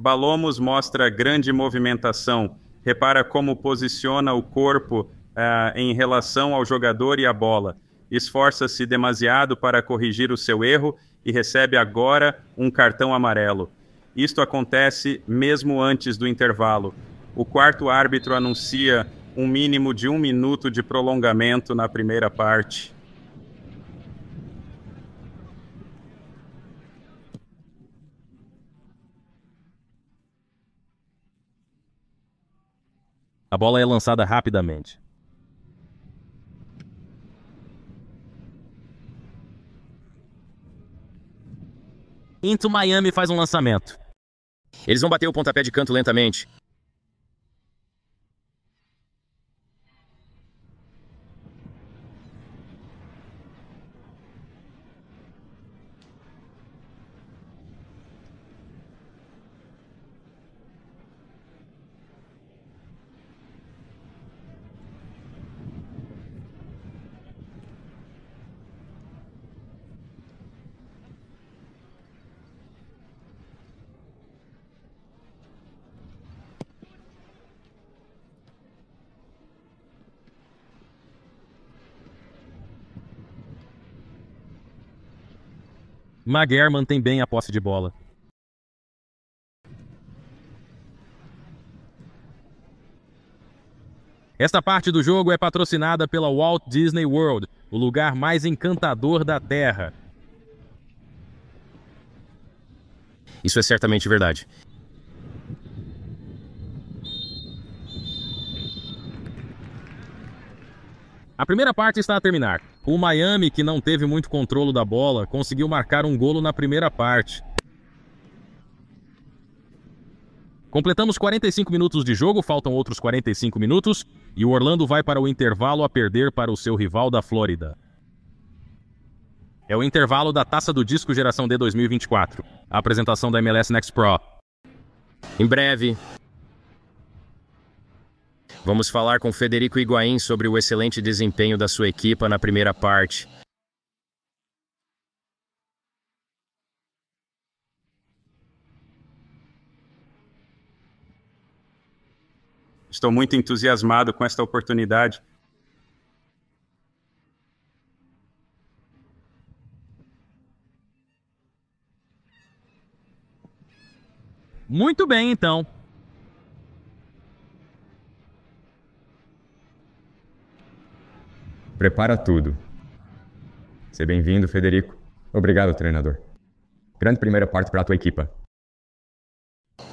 Balomos mostra grande movimentação. Repara como posiciona o corpo uh, em relação ao jogador e à bola. Esforça-se demasiado para corrigir o seu erro e recebe agora um cartão amarelo. Isto acontece mesmo antes do intervalo. O quarto árbitro anuncia um mínimo de um minuto de prolongamento na primeira parte. A bola é lançada rapidamente. Into Miami faz um lançamento. Eles vão bater o pontapé de canto lentamente, Maguer mantém bem a posse de bola. Esta parte do jogo é patrocinada pela Walt Disney World, o lugar mais encantador da Terra. Isso é certamente verdade. A primeira parte está a terminar. O Miami, que não teve muito controle da bola, conseguiu marcar um golo na primeira parte. Completamos 45 minutos de jogo, faltam outros 45 minutos, e o Orlando vai para o intervalo a perder para o seu rival da Flórida. É o intervalo da Taça do Disco Geração D 2024. A apresentação da MLS Next Pro. Em breve, Vamos falar com Federico Higuaín sobre o excelente desempenho da sua equipa na primeira parte. Estou muito entusiasmado com esta oportunidade. Muito bem, então. prepara tudo. Seja bem-vindo, Federico. Obrigado, treinador. Grande primeira parte para a tua equipa.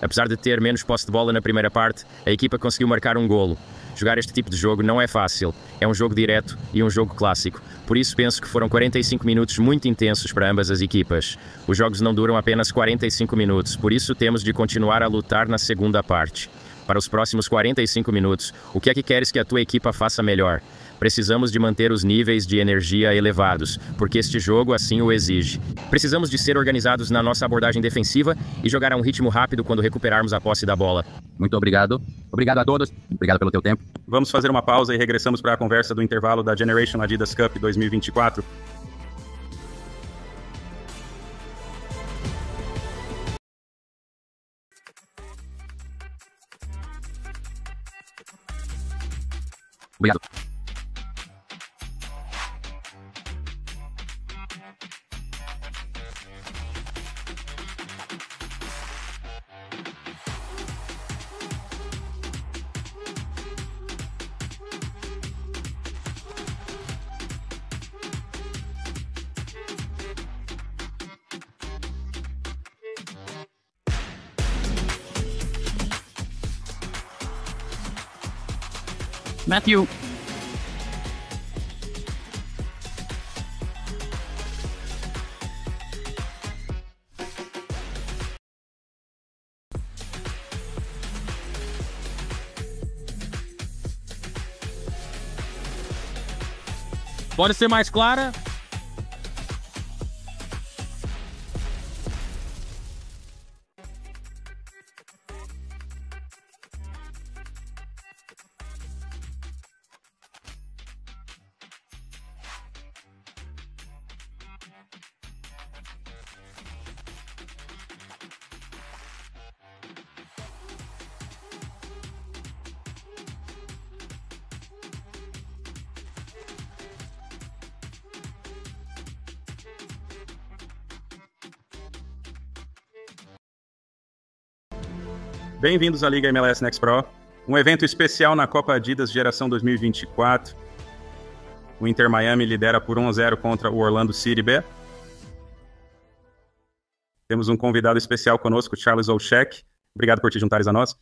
Apesar de ter menos posse de bola na primeira parte, a equipa conseguiu marcar um golo. Jogar este tipo de jogo não é fácil. É um jogo direto e um jogo clássico. Por isso penso que foram 45 minutos muito intensos para ambas as equipas. Os jogos não duram apenas 45 minutos, por isso temos de continuar a lutar na segunda parte. Para os próximos 45 minutos, o que é que queres que a tua equipa faça melhor? Precisamos de manter os níveis de energia elevados, porque este jogo assim o exige. Precisamos de ser organizados na nossa abordagem defensiva e jogar a um ritmo rápido quando recuperarmos a posse da bola. Muito obrigado. Obrigado a todos. Obrigado pelo teu tempo. Vamos fazer uma pausa e regressamos para a conversa do intervalo da Generation Adidas Cup 2024. Obrigado. Matthew. Pode ser mais clara? Bem-vindos à Liga MLS Next Pro, um evento especial na Copa Adidas Geração 2024. O Inter Miami lidera por 1 a 0 contra o Orlando City B. Temos um convidado especial conosco, Charles Olchek. Obrigado por te juntares a nós.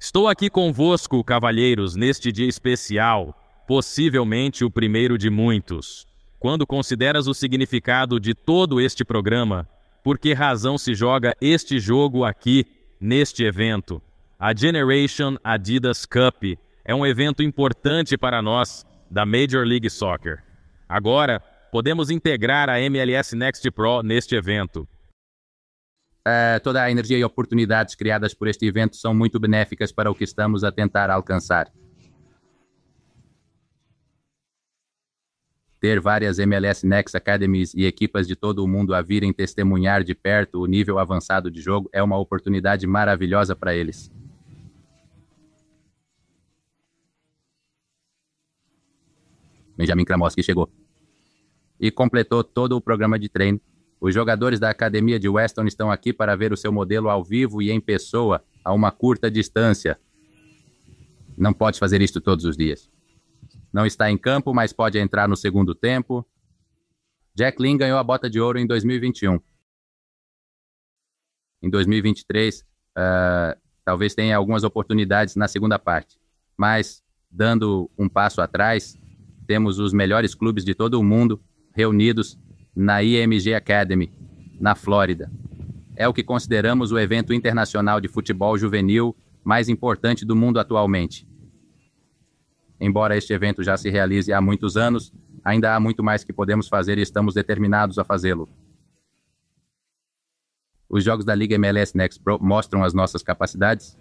Estou aqui convosco, cavalheiros, neste dia especial, possivelmente o primeiro de muitos. Quando consideras o significado de todo este programa, por que razão se joga este jogo aqui, neste evento. A Generation Adidas Cup é um evento importante para nós da Major League Soccer. Agora, podemos integrar a MLS Next Pro neste evento. Uh, toda a energia e oportunidades criadas por este evento são muito benéficas para o que estamos a tentar alcançar. ter várias MLS Next Academies e equipas de todo o mundo a virem testemunhar de perto o nível avançado de jogo é uma oportunidade maravilhosa para eles. Benjamin Kramoski chegou e completou todo o programa de treino. Os jogadores da Academia de Weston estão aqui para ver o seu modelo ao vivo e em pessoa a uma curta distância. Não pode fazer isto todos os dias. Não está em campo, mas pode entrar no segundo tempo. Jack Lynn ganhou a bota de ouro em 2021. Em 2023, uh, eh, talvez tenha algumas oportunidades na segunda parte. Mas, dando um passo atrás, temos os melhores clubes de todo o mundo reunidos na IMG Academy, na Flórida. É o que consideramos o evento internacional de futebol juvenil mais importante do mundo atualmente. Embora este evento já se realize há muitos anos, ainda há muito mais que podemos fazer e estamos determinados a fazê-lo. Os jogos da Liga MLS Next Pro mostram as nossas capacidades?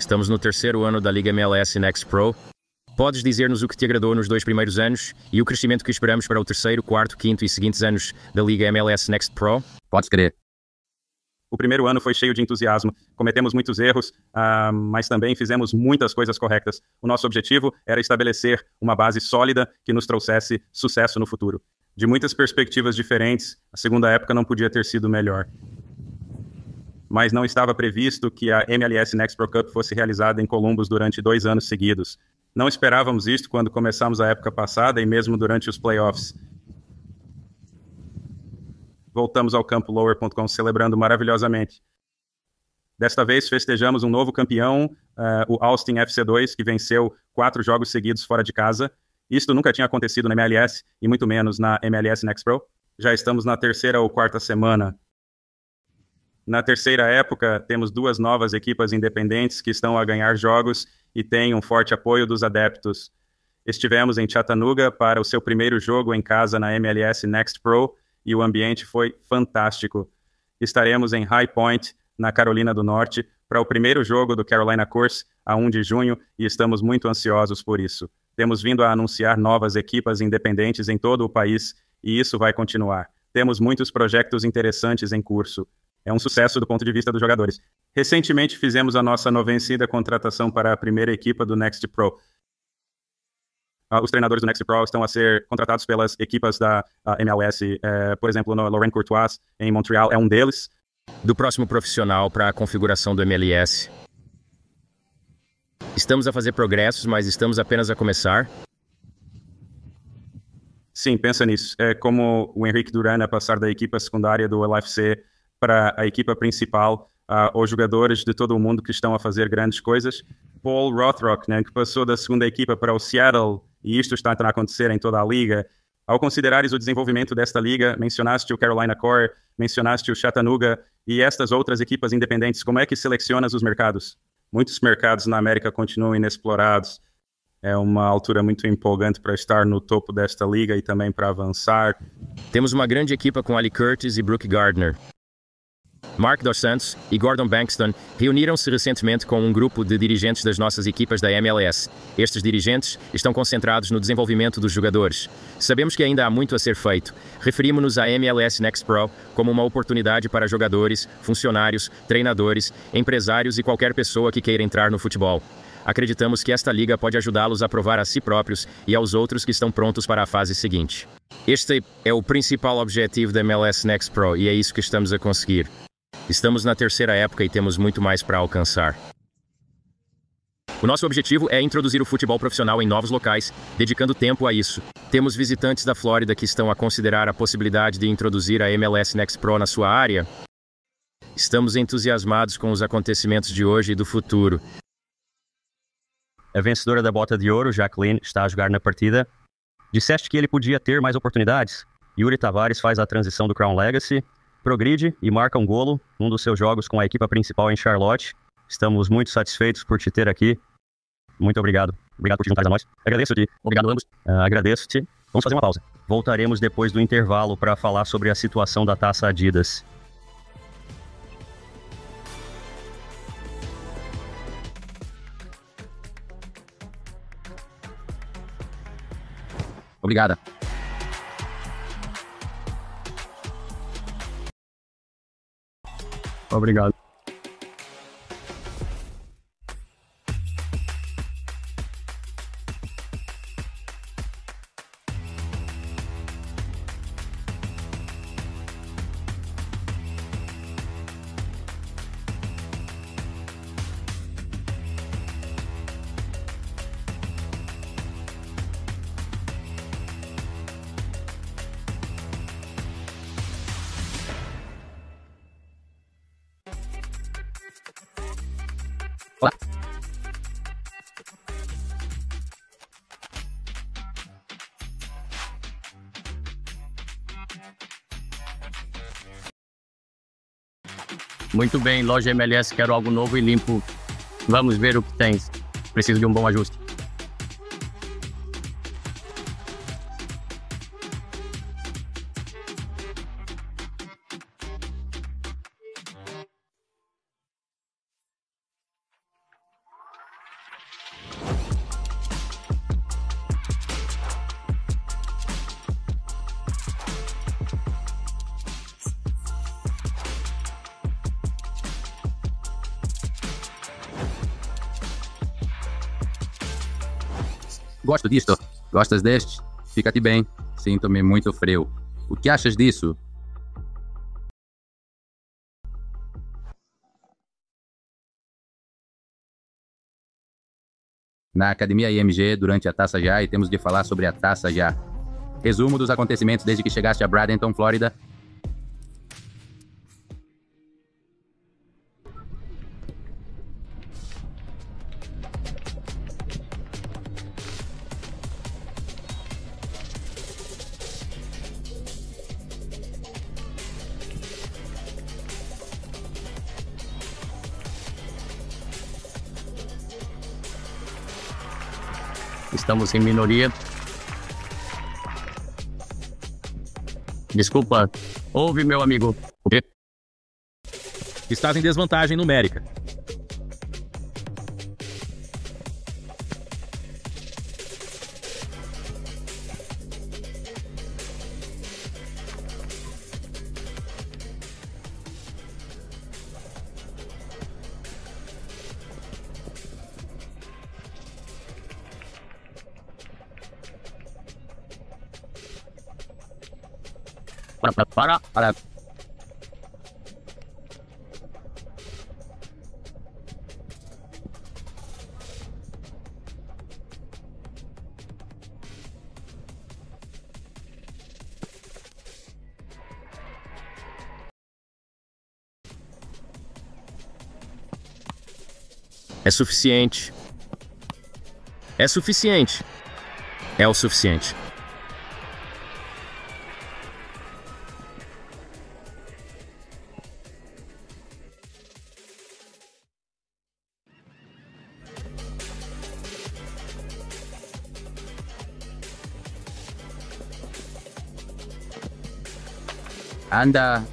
Estamos no terceiro ano da Liga MLS Next Pro. Podes dizer-nos o que te agradou nos dois primeiros anos e o crescimento que esperamos para o terceiro, quarto, quinto e seguintes anos da Liga MLS Next Pro? Podes crer. O primeiro ano foi cheio de entusiasmo, cometemos muitos erros, uh, mas também fizemos muitas coisas corretas. O nosso objetivo era estabelecer uma base sólida que nos trouxesse sucesso no futuro. De muitas perspectivas diferentes, a segunda época não podia ter sido melhor. Mas não estava previsto que a MLS Next Pro Cup fosse realizada em Columbus durante dois anos seguidos. Não esperávamos isto quando começamos a época passada e mesmo durante os playoffs voltamos ao campo lower.com celebrando maravilhosamente. Desta vez festejamos um novo campeão, uh, o Austin FC2, que venceu quatro jogos seguidos fora de casa. Isto nunca tinha acontecido na MLS e muito menos na MLS Next Pro. Já estamos na terceira ou quarta semana. Na terceira época, temos duas novas equipas independentes que estão a ganhar jogos e têm um forte apoio dos adeptos. Estivemos em Chattanooga para o seu primeiro jogo em casa na MLS Next Pro e o ambiente foi fantástico. Estaremos em High Point, na Carolina do Norte, para o primeiro jogo do Carolina Course, a 1 de junho, e estamos muito ansiosos por isso. Temos vindo a anunciar novas equipas independentes em todo o país e isso vai continuar. Temos muitos projetos interessantes em curso. É um sucesso do ponto de vista dos jogadores. Recentemente fizemos a nossa novencida contratação para a primeira equipa do Next Pro. Uh, os treinadores do Next Pro estão a ser contratados pelas equipas da MLS, eh, por exemplo, no Laurent Courtois, em Montreal, é um deles. Do próximo profissional para a configuração do MLS. Estamos a fazer progressos, mas estamos apenas a começar. Sim, pensa nisso. É como o Henrique Duran a passar da equipa secundária do LFC para a equipa principal, uh, ou jogadores de todo o mundo que estão a fazer grandes coisas. Paul Rothrock, né, que passou da segunda equipa para o Seattle e isto está a acontecer em toda a liga. Ao considerares o desenvolvimento desta liga, mencionaste o Carolina Core, mencionaste o Chattanooga e estas outras equipas independentes, como é que selecionas os mercados? Muitos mercados na América continuam inexplorados. É uma altura muito empolgante para estar no topo desta liga e também para avançar. Temos uma grande equipa com Ali Curtis e Brooke Gardner. Mark Dos Santos e Gordon Bankston reuniram-se recentemente com um grupo de dirigentes das nossas equipas da MLS. Estes dirigentes estão concentrados no desenvolvimento dos jogadores. Sabemos que ainda há muito a ser feito. Referimos-nos à MLS Next Pro como uma oportunidade para jogadores, funcionários, treinadores, empresários e qualquer pessoa que queira entrar no futebol. Acreditamos que esta liga pode ajudá-los a provar a si próprios e aos outros que estão prontos para a fase seguinte. Este é o principal objetivo da MLS Next Pro e é isso que estamos a conseguir. Estamos na terceira época e temos muito mais para alcançar. O nosso objetivo é introduzir o futebol profissional em novos locais, dedicando tempo a isso. Temos visitantes da Flórida que estão a considerar a possibilidade de introduzir a MLS Next Pro na sua área. Estamos entusiasmados com os acontecimentos de hoje e do futuro. A vencedora da bota de ouro, Jacqueline, está a jogar na partida. Disseste que ele podia ter mais oportunidades. Yuri Tavares faz a transição do Crown Legacy progride e marca um golo, um dos seus jogos com a equipe principal em Charlotte. Estamos muito satisfeitos por te ter aqui. Muito obrigado. Obrigado por te juntar a nós. Agradeço-te. Obrigado, ambos. Uh, Agradeço-te. Vamos fazer uma pausa. Voltaremos depois do intervalo para falar sobre a situação da taça Adidas. Obrigada. Obrigado. Muito bem, loja MLS, quero algo novo e limpo. Vamos ver o que tens. Preciso de um bom ajuste. disto? Gostas deste? Fica-te bem. Sinto-me muito frio. O que achas disso? Na Academia IMG, durante a Taça Já, e temos de falar sobre a Taça Já. Resumo dos acontecimentos desde que chegaste a Bradenton, Flórida, estamos em minoria. Desculpa, ouve meu amigo. Estás em desvantagem numérica. para, para, para. É suficiente. É suficiente. É o suficiente. Anda.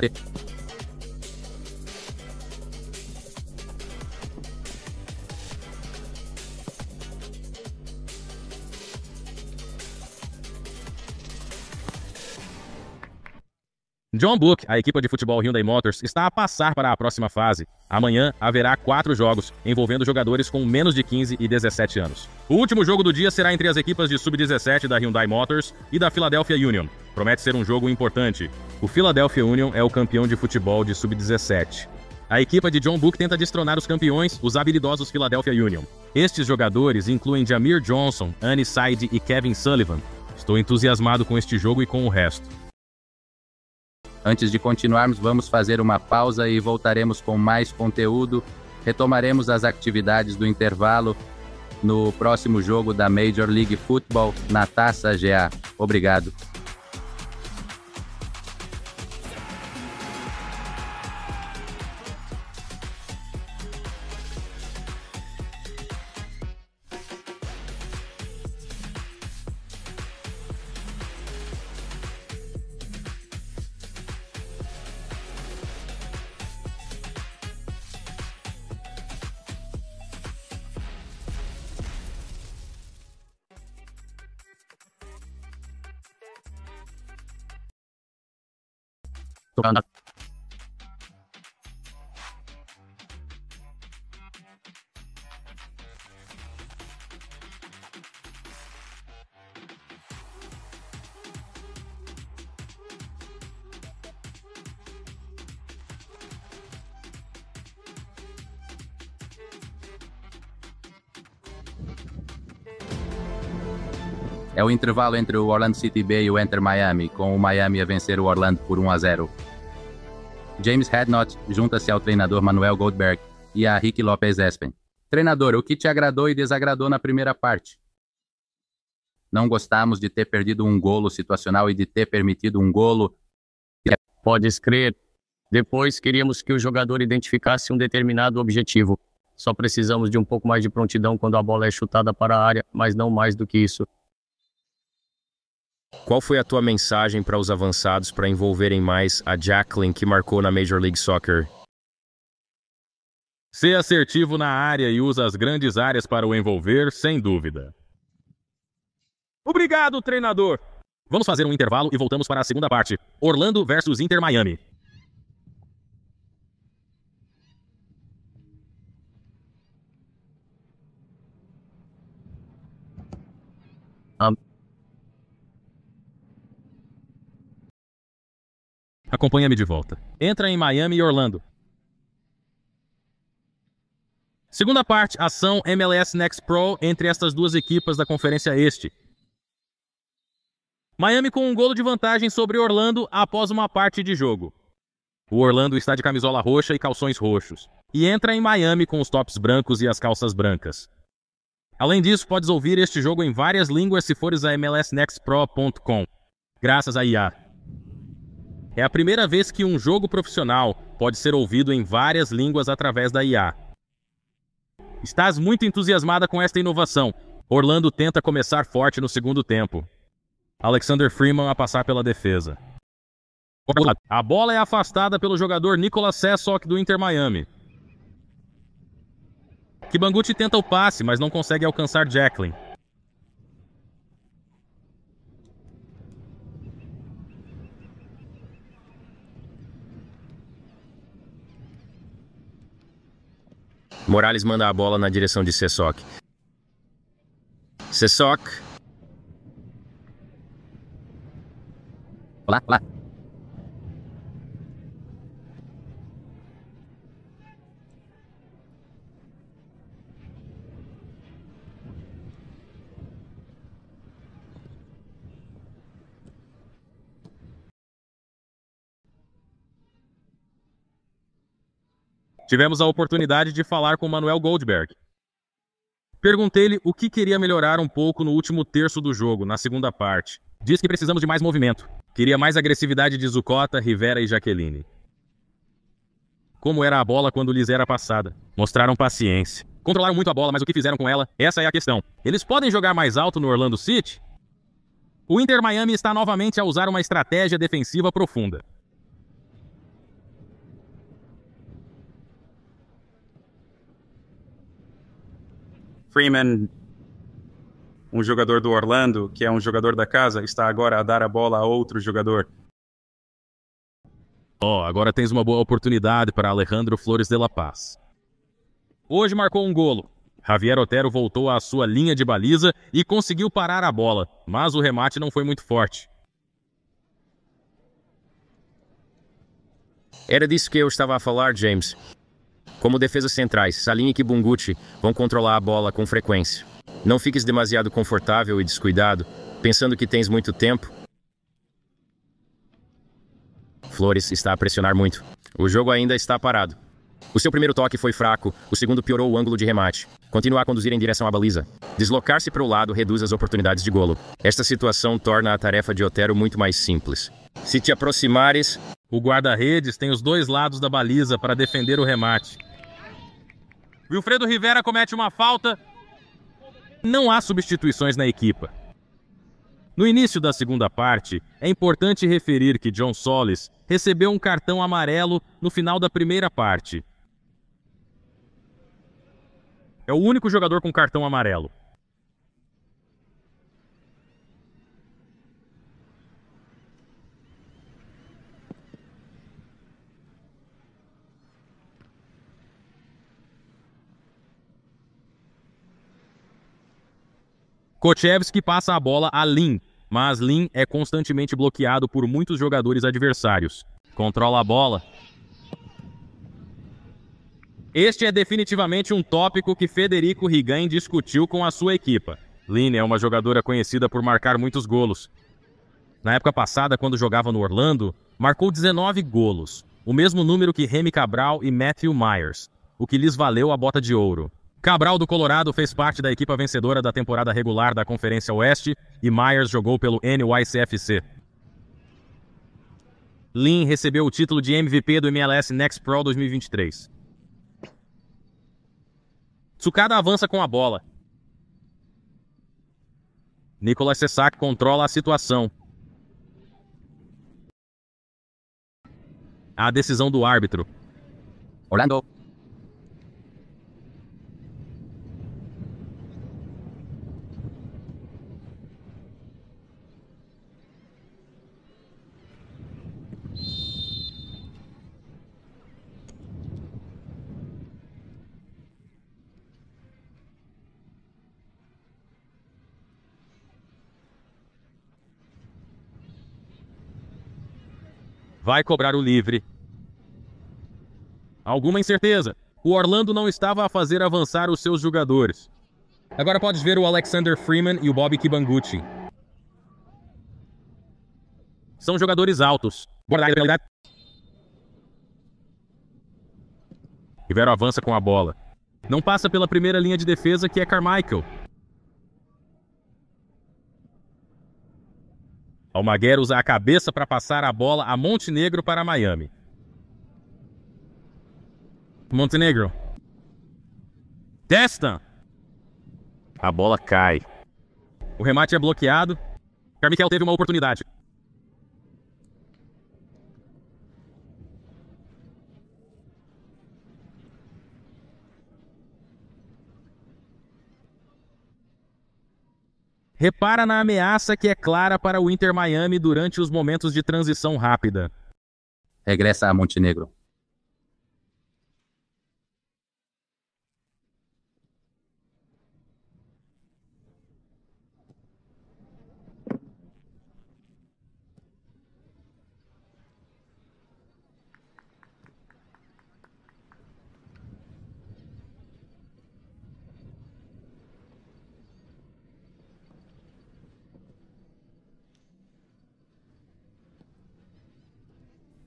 di John Book, a equipe de futebol Hyundai Motors, está a passar para a próxima fase. Amanhã haverá quatro jogos, envolvendo jogadores com menos de 15 e 17 anos. O último jogo do dia será entre as equipas de sub-17 da Hyundai Motors e da Philadelphia Union. Promete ser um jogo importante. O Philadelphia Union é o campeão de futebol de sub-17. A equipa de John Book tenta destronar os campeões, os habilidosos Philadelphia Union. Estes jogadores incluem Jamir Johnson, Annie Side e Kevin Sullivan. Estou entusiasmado com este jogo e com o resto. Antes de continuarmos, vamos fazer uma pausa e voltaremos com mais conteúdo. Retomaremos as atividades do intervalo no próximo jogo da Major League Football na Taça GA. Obrigado. tocando. É o intervalo entre o Orlando City B e o Enter Miami, com o Miami a vencer o Orlando por 1 a 0. James Hadnott junta-se ao treinador Manuel Goldberg e a Rick Lopez Espen. Treinador, o que te agradou e desagradou na primeira parte? Não gostamos de ter perdido um golo situacional e de ter permitido um golo. Podes crer. Depois queríamos que o jogador identificasse um determinado objetivo. Só precisamos de um pouco mais de prontidão quando a bola é chutada para a área, mas não mais do que isso. Qual foi a tua mensagem para os avançados para envolverem mais a Jacqueline que marcou na Major League Soccer? Ser assertivo na área e usa as grandes áreas para o envolver, sem dúvida. Obrigado, treinador! Vamos fazer um intervalo e voltamos para a segunda parte. Orlando versus Inter Miami. Um. Acompanha-me de volta. Entra em Miami e Orlando. Segunda parte, ação MLS Next Pro entre estas duas equipas da Conferência Este. Miami com um golo de vantagem sobre Orlando após uma parte de jogo. O Orlando está de camisola roxa e calções roxos, e entra em Miami com os tops brancos e as calças brancas. Além disso, podes ouvir este jogo em várias línguas se fores a mlsnextpro.com. Graças a IA. É a primeira vez que um jogo profissional pode ser ouvido em várias línguas através da IA. Estás muito entusiasmada com esta inovação. Orlando tenta começar forte no segundo tempo. Alexander Freeman a passar pela defesa. A bola é afastada pelo jogador Nicolas Sessok do Inter Miami. Kibanguchi tenta o passe, mas não consegue alcançar Jacqueline. Morales manda a bola na direção de Sessoc. Sessoc. Olá, olá. tivemos a oportunidade de falar com Manuel Goldberg. Perguntei-lhe o que queria melhorar um pouco no último terço do jogo, na segunda parte. Diz que precisamos de mais movimento. Queria mais agressividade de Zucota, Rivera e Jaqueline. Como era a bola quando lhes era passada. Mostraram paciência. Controlaram muito a bola, mas o que fizeram com ela? Essa é a questão. Eles podem jogar mais alto no Orlando City? O Inter Miami está novamente a usar uma estratégia defensiva profunda. Freeman, um jogador do Orlando, que é um jogador da casa, está agora a dar a bola a outro jogador. Ó, oh, agora tens uma boa oportunidade para Alejandro Flores de La Paz. Hoje marcou um golo. Javier Otero voltou à sua linha de baliza e conseguiu parar a bola, mas o remate não foi muito forte. Era disso que eu estava a falar, James. Como defesas centrais, Salim e Kibunguti vão controlar a bola com frequência. Não fiques demasiado confortável e descuidado, pensando que tens muito tempo. Flores está a pressionar muito. O jogo ainda está parado. O seu primeiro toque foi fraco, o segundo piorou o ângulo de remate. Continuar a conduzir em direção à baliza. Deslocar-se para o lado reduz as oportunidades de golo. Esta situação torna a tarefa de Otero muito mais simples. Se te aproximares, o guarda-redes tem os dois lados da baliza para defender o remate. Wilfredo Rivera comete uma falta. Não há substituições na equipa. No início da segunda parte, é importante referir que John Solis recebeu um cartão amarelo no final da primeira parte. É o único jogador com cartão amarelo. Kochevski passa a bola a Lin, mas Lin é constantemente bloqueado por muitos jogadores adversários. Controla a bola. Este é definitivamente um tópico que Federico Rigain discutiu com a sua equipa. Lin é uma jogadora conhecida por marcar muitos golos. Na época passada, quando jogava no Orlando, marcou 19 golos, o mesmo número que Remy Cabral e Matthew Myers, o que lhes valeu a bota de ouro. Cabral do Colorado fez parte da equipa vencedora da temporada regular da Conferência Oeste e Myers jogou pelo NYCFC. Lin recebeu o título de MVP do MLS Next Pro 2023. Tsukada avança com a bola. Nicolas Sessac controla a situação. A decisão do árbitro. Orlando Vai cobrar o livre. Alguma incerteza. O Orlando não estava a fazer avançar os seus jogadores. Agora podes ver o Alexander Freeman e o Bobby Kibanguchi. São jogadores altos. Rivero avança com a bola. Não passa pela primeira linha de defesa, que é Carmichael. Almaguer usa a cabeça para passar a bola a Montenegro para Miami. Montenegro. Testa. A bola cai. O remate é bloqueado. Carmichael teve uma oportunidade. Repara na ameaça que é clara para o Inter Miami durante os momentos de transição rápida. Regressa a Montenegro.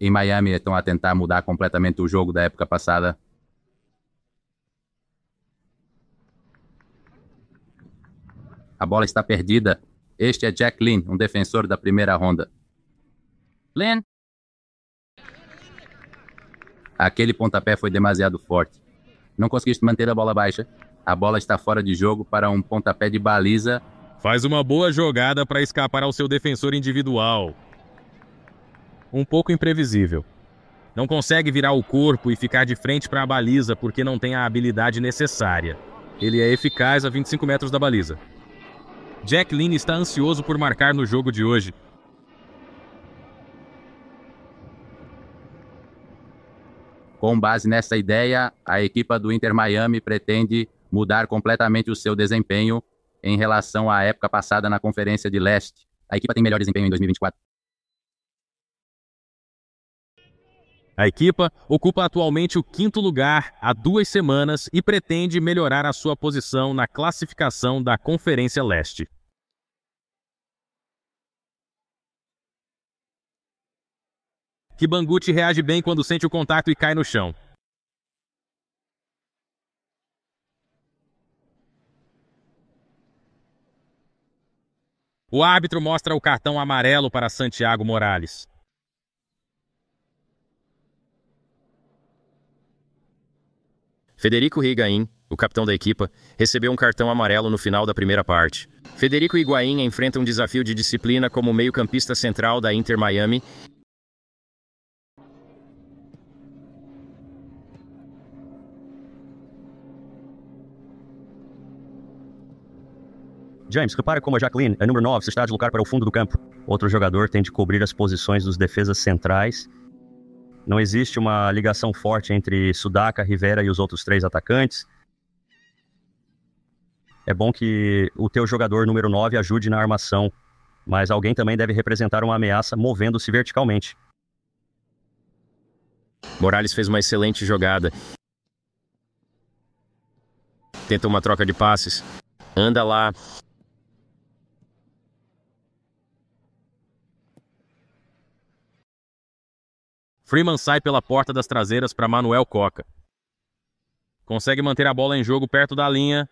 em Miami estão a tentar mudar completamente o jogo da época passada. A bola está perdida. Este é Jack Lynn, um defensor da primeira ronda. Lynn? Aquele pontapé foi demasiado forte. Não conseguiste manter a bola baixa. A bola está fora de jogo para um pontapé de baliza. Faz uma boa jogada para escapar ao seu defensor individual um pouco imprevisível. Não consegue virar o corpo e ficar de frente para a baliza porque não tem a habilidade necessária. Ele é eficaz a 25 metros da baliza. Jack Lynn está ansioso por marcar no jogo de hoje. Com base nessa ideia, a equipa do Inter Miami pretende mudar completamente o seu desempenho em relação à época passada na Conferência de Leste. A equipa tem melhor desempenho em 2024. A equipa ocupa atualmente o quinto lugar há duas semanas e pretende melhorar a sua posição na classificação da Conferência Leste. Kibanguchi reage bem quando sente o contato e cai no chão. O árbitro mostra o cartão amarelo para Santiago Morales. Federico Higuaín, o capitão da equipa, recebeu um cartão amarelo no final da primeira parte. Federico Higuaín enfrenta um desafio de disciplina como meio-campista central da Inter Miami James, repara como a Jacqueline, a é número 9, se está de lugar para o fundo do campo. Outro jogador tem de cobrir as posições dos defesas centrais não existe uma ligação forte entre Sudaca, Rivera e os outros três atacantes. É bom que o teu jogador número 9 ajude na armação, mas alguém também deve representar uma ameaça movendo-se verticalmente. Morales fez uma excelente jogada. Tenta uma troca de passes. Anda lá, Freeman sai pela porta das traseiras para Manuel Coca. Consegue manter a bola em jogo perto da linha.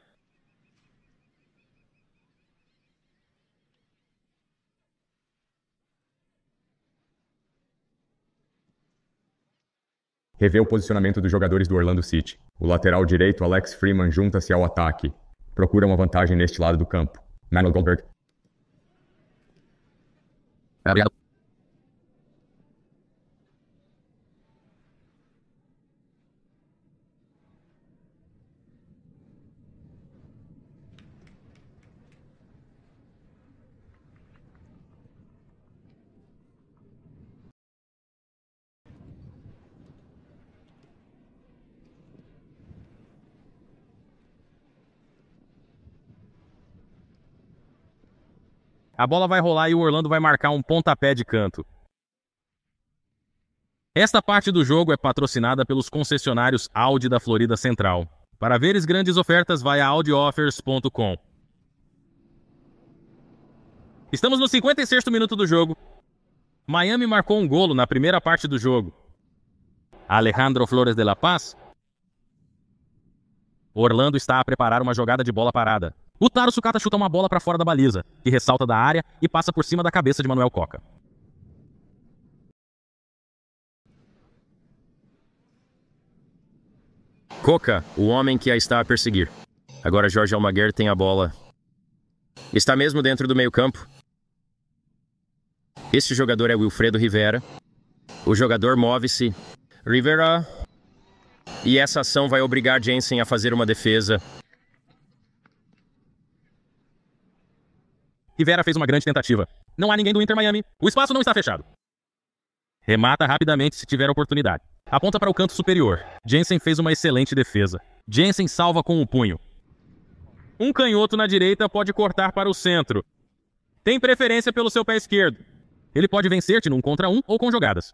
Revê o posicionamento dos jogadores do Orlando City. O lateral direito Alex Freeman junta-se ao ataque. Procura uma vantagem neste lado do campo. Manuel Goldberg A bola vai rolar e o Orlando vai marcar um pontapé de canto. Esta parte do jogo é patrocinada pelos concessionários Audi da Florida Central. Para veres grandes ofertas, vai a audioffers.com. Estamos no 56º minuto do jogo. Miami marcou um golo na primeira parte do jogo. Alejandro Flores de La Paz. Orlando está a preparar uma jogada de bola parada. O Taro Sucata chuta uma bola para fora da baliza, que ressalta da área e passa por cima da cabeça de Manuel Coca. Coca, o homem que a está a perseguir. Agora Jorge Almaguer tem a bola. Está mesmo dentro do meio-campo. Este jogador é Wilfredo Rivera. O jogador move-se. Rivera. E essa ação vai obrigar Jensen a fazer uma defesa Rivera fez uma grande tentativa. Não há ninguém do Inter Miami. O espaço não está fechado. Remata rapidamente se tiver oportunidade. Aponta para o canto superior. Jensen fez uma excelente defesa. Jensen salva com o um punho. Um canhoto na direita pode cortar para o centro. Tem preferência pelo seu pé esquerdo. Ele pode vencer-te num contra um ou com jogadas.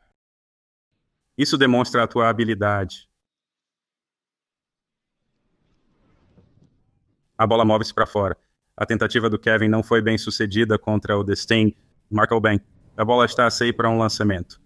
Isso demonstra a tua habilidade. A bola move-se para fora. A tentativa do Kevin não foi bem sucedida contra o Destin. o bem. A bola está a sair para um lançamento.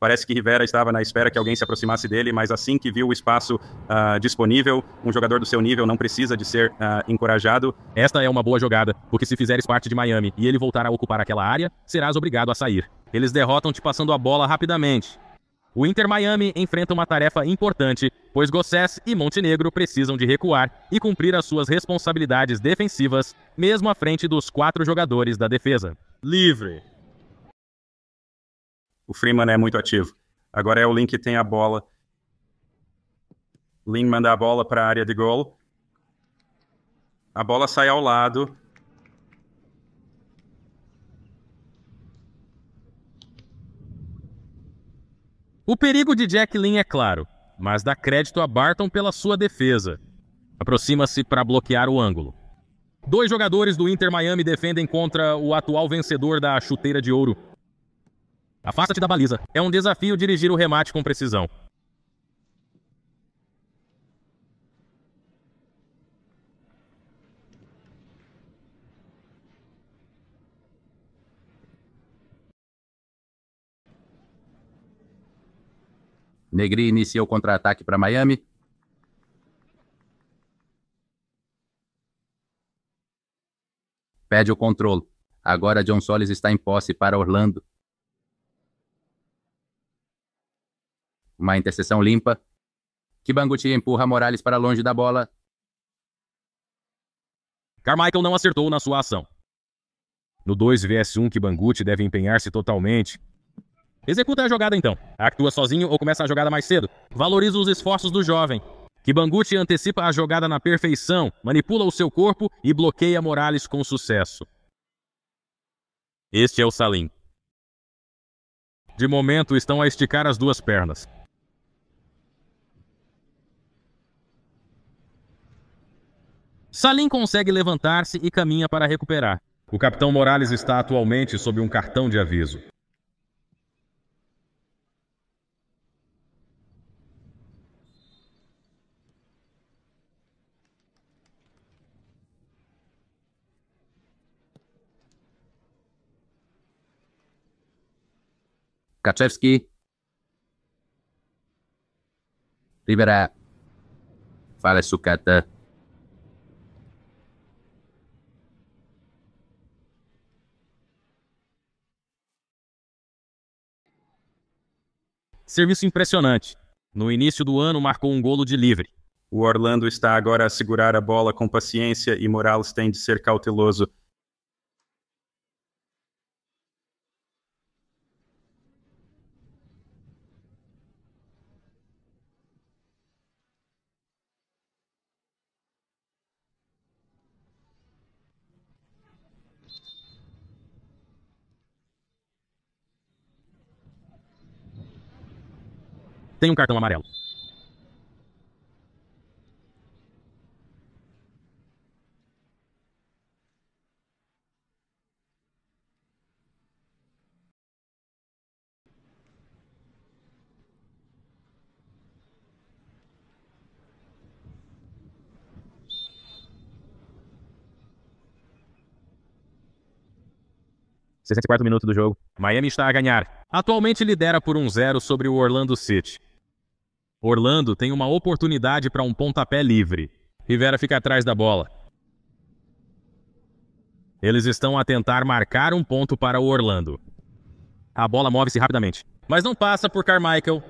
Parece que Rivera estava na espera que alguém se aproximasse dele, mas assim que viu o espaço uh, disponível, um jogador do seu nível não precisa de ser uh, encorajado. Esta é uma boa jogada, porque se fizeres parte de Miami e ele voltar a ocupar aquela área, serás obrigado a sair. Eles derrotam-te passando a bola rapidamente. O Inter Miami enfrenta uma tarefa importante pois Gossés e Montenegro precisam de recuar e cumprir as suas responsabilidades defensivas, mesmo à frente dos quatro jogadores da defesa. Livre. O Freeman é muito ativo. Agora é o Lin que tem a bola. Lin manda a bola para a área de gol. A bola sai ao lado. O perigo de Jack Lin é claro mas dá crédito a Barton pela sua defesa. Aproxima-se para bloquear o ângulo. Dois jogadores do Inter Miami defendem contra o atual vencedor da chuteira de ouro. Afasta-te da baliza. É um desafio dirigir o remate com precisão. Negri inicia o contra-ataque para Miami. Pede o controle. Agora John Solis está em posse para Orlando. Uma interseção limpa. Kibanguti empurra Morales para longe da bola. Carmichael não acertou na sua ação. No 2 vs 1, Kibanguti deve empenhar-se totalmente Executa a jogada então. Actua sozinho ou começa a jogada mais cedo. Valoriza os esforços do jovem. Kibanguchi antecipa a jogada na perfeição, manipula o seu corpo e bloqueia Morales com sucesso. Este é o Salim. De momento, estão a esticar as duas pernas. Salim consegue levantar-se e caminha para recuperar. O capitão Morales está atualmente sob um cartão de aviso. Kaczewski. Rivera. Fala sucata. Serviço impressionante. No início do ano, marcou um golo de livre. O Orlando está agora a segurar a bola com paciência e Morales tem de ser cauteloso Tem um cartão amarelo. quarto minuto do jogo. Miami está a ganhar. Atualmente lidera por 1-0 sobre o Orlando City. Orlando tem uma oportunidade para um pontapé livre. Rivera fica atrás da bola. Eles estão a tentar marcar um ponto para o Orlando. A bola move-se rapidamente, mas não passa por Carmichael.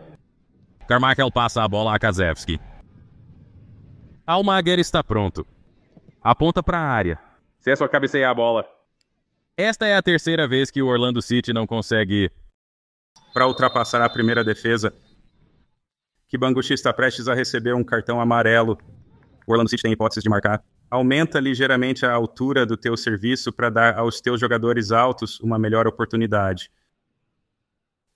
Carmichael passa a bola a Kazevski. Almaguer está pronto. Aponta para a área. Se é só cabeceia a bola. Esta é a terceira vez que o Orlando City não consegue para ultrapassar a primeira defesa que Banguchi está prestes a receber um cartão amarelo. O Orlando City tem hipóteses de marcar. Aumenta ligeiramente a altura do teu serviço para dar aos teus jogadores altos uma melhor oportunidade.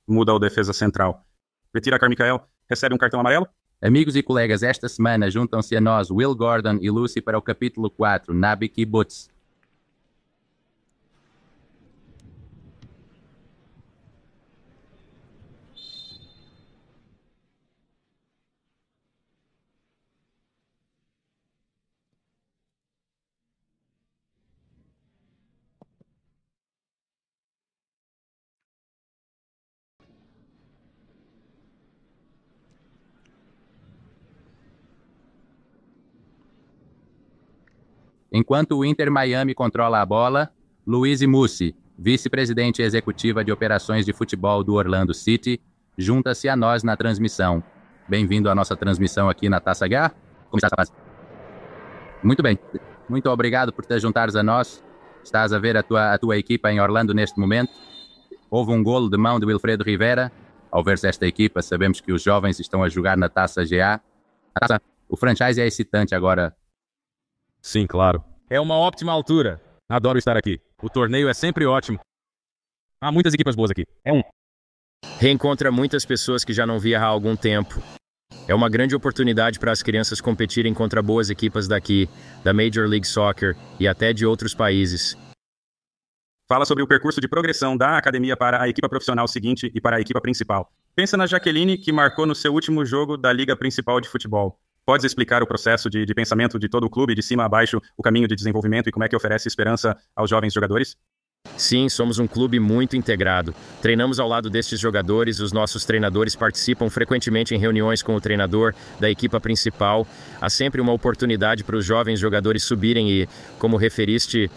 Muda o defesa central. Retira Carmichael, recebe um cartão amarelo. Amigos e colegas, esta semana juntam-se a nós Will Gordon e Lucy para o capítulo 4, Nabi Kibbutz. Enquanto o Inter Miami controla a bola, Luiz Mussi, vice-presidente executiva de operações de futebol do Orlando City, junta-se a nós na transmissão. Bem-vindo à nossa transmissão aqui na Taça H. Como está, rapaz? Muito bem. Muito obrigado por te juntares a nós. Estás a ver a tua, a tua equipa em Orlando neste momento. Houve um golo de mão de Wilfredo Rivera. Ao ver-se esta equipa, sabemos que os jovens estão a jogar na Taça GA. A taça, o franchise é excitante agora Sim, claro. É uma ótima altura. Adoro estar aqui. O torneio é sempre ótimo. Há muitas equipas boas aqui. É um. Reencontra muitas pessoas que já não via há algum tempo. É uma grande oportunidade para as crianças competirem contra boas equipas daqui, da Major League Soccer e até de outros países. Fala sobre o percurso de progressão da academia para a equipa profissional seguinte e para a equipa principal. Pensa na Jaqueline, que marcou no seu último jogo da Liga Principal de Futebol. Podes explicar o processo de, de pensamento de todo o clube, de cima a baixo, o caminho de desenvolvimento e como é que oferece esperança aos jovens jogadores? Sim, somos um clube muito integrado. Treinamos ao lado destes jogadores, os nossos treinadores participam frequentemente em reuniões com o treinador da equipa principal. Há sempre uma oportunidade para os jovens jogadores subirem e, como referiste,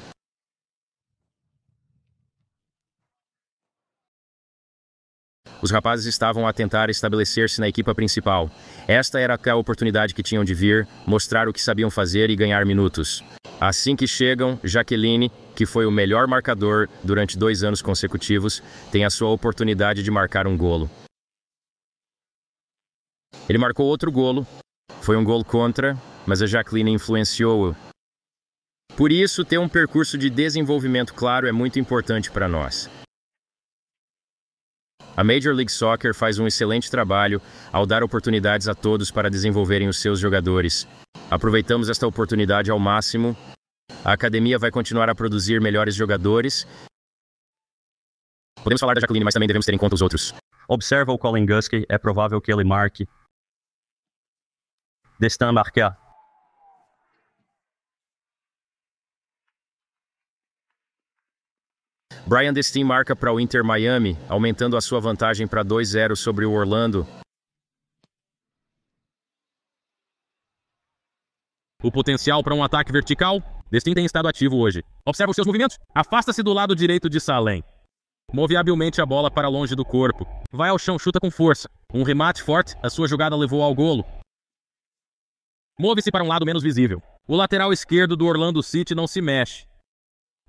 Os rapazes estavam a tentar estabelecer-se na equipa principal. Esta era a oportunidade que tinham de vir, mostrar o que sabiam fazer e ganhar minutos. Assim que chegam, Jaqueline, que foi o melhor marcador durante dois anos consecutivos, tem a sua oportunidade de marcar um golo. Ele marcou outro golo. Foi um gol contra, mas a Jaqueline influenciou-o. Por isso, ter um percurso de desenvolvimento claro é muito importante para nós. A Major League Soccer faz um excelente trabalho ao dar oportunidades a todos para desenvolverem os seus jogadores. Aproveitamos esta oportunidade ao máximo. A academia vai continuar a produzir melhores jogadores. Podemos falar da Jacqueline, mas também devemos ter em conta os outros. Observa o Colin Gusky, é provável que ele marque. Destin Marquet, Brian Destin marca para o Inter Miami, aumentando a sua vantagem para 2-0 sobre o Orlando. O potencial para um ataque vertical? Destin tem estado ativo hoje. Observa os seus movimentos. Afasta-se do lado direito de Salem. Move habilmente a bola para longe do corpo. Vai ao chão, chuta com força. Um remate forte, a sua jogada levou ao golo. Move-se para um lado menos visível. O lateral esquerdo do Orlando City não se mexe.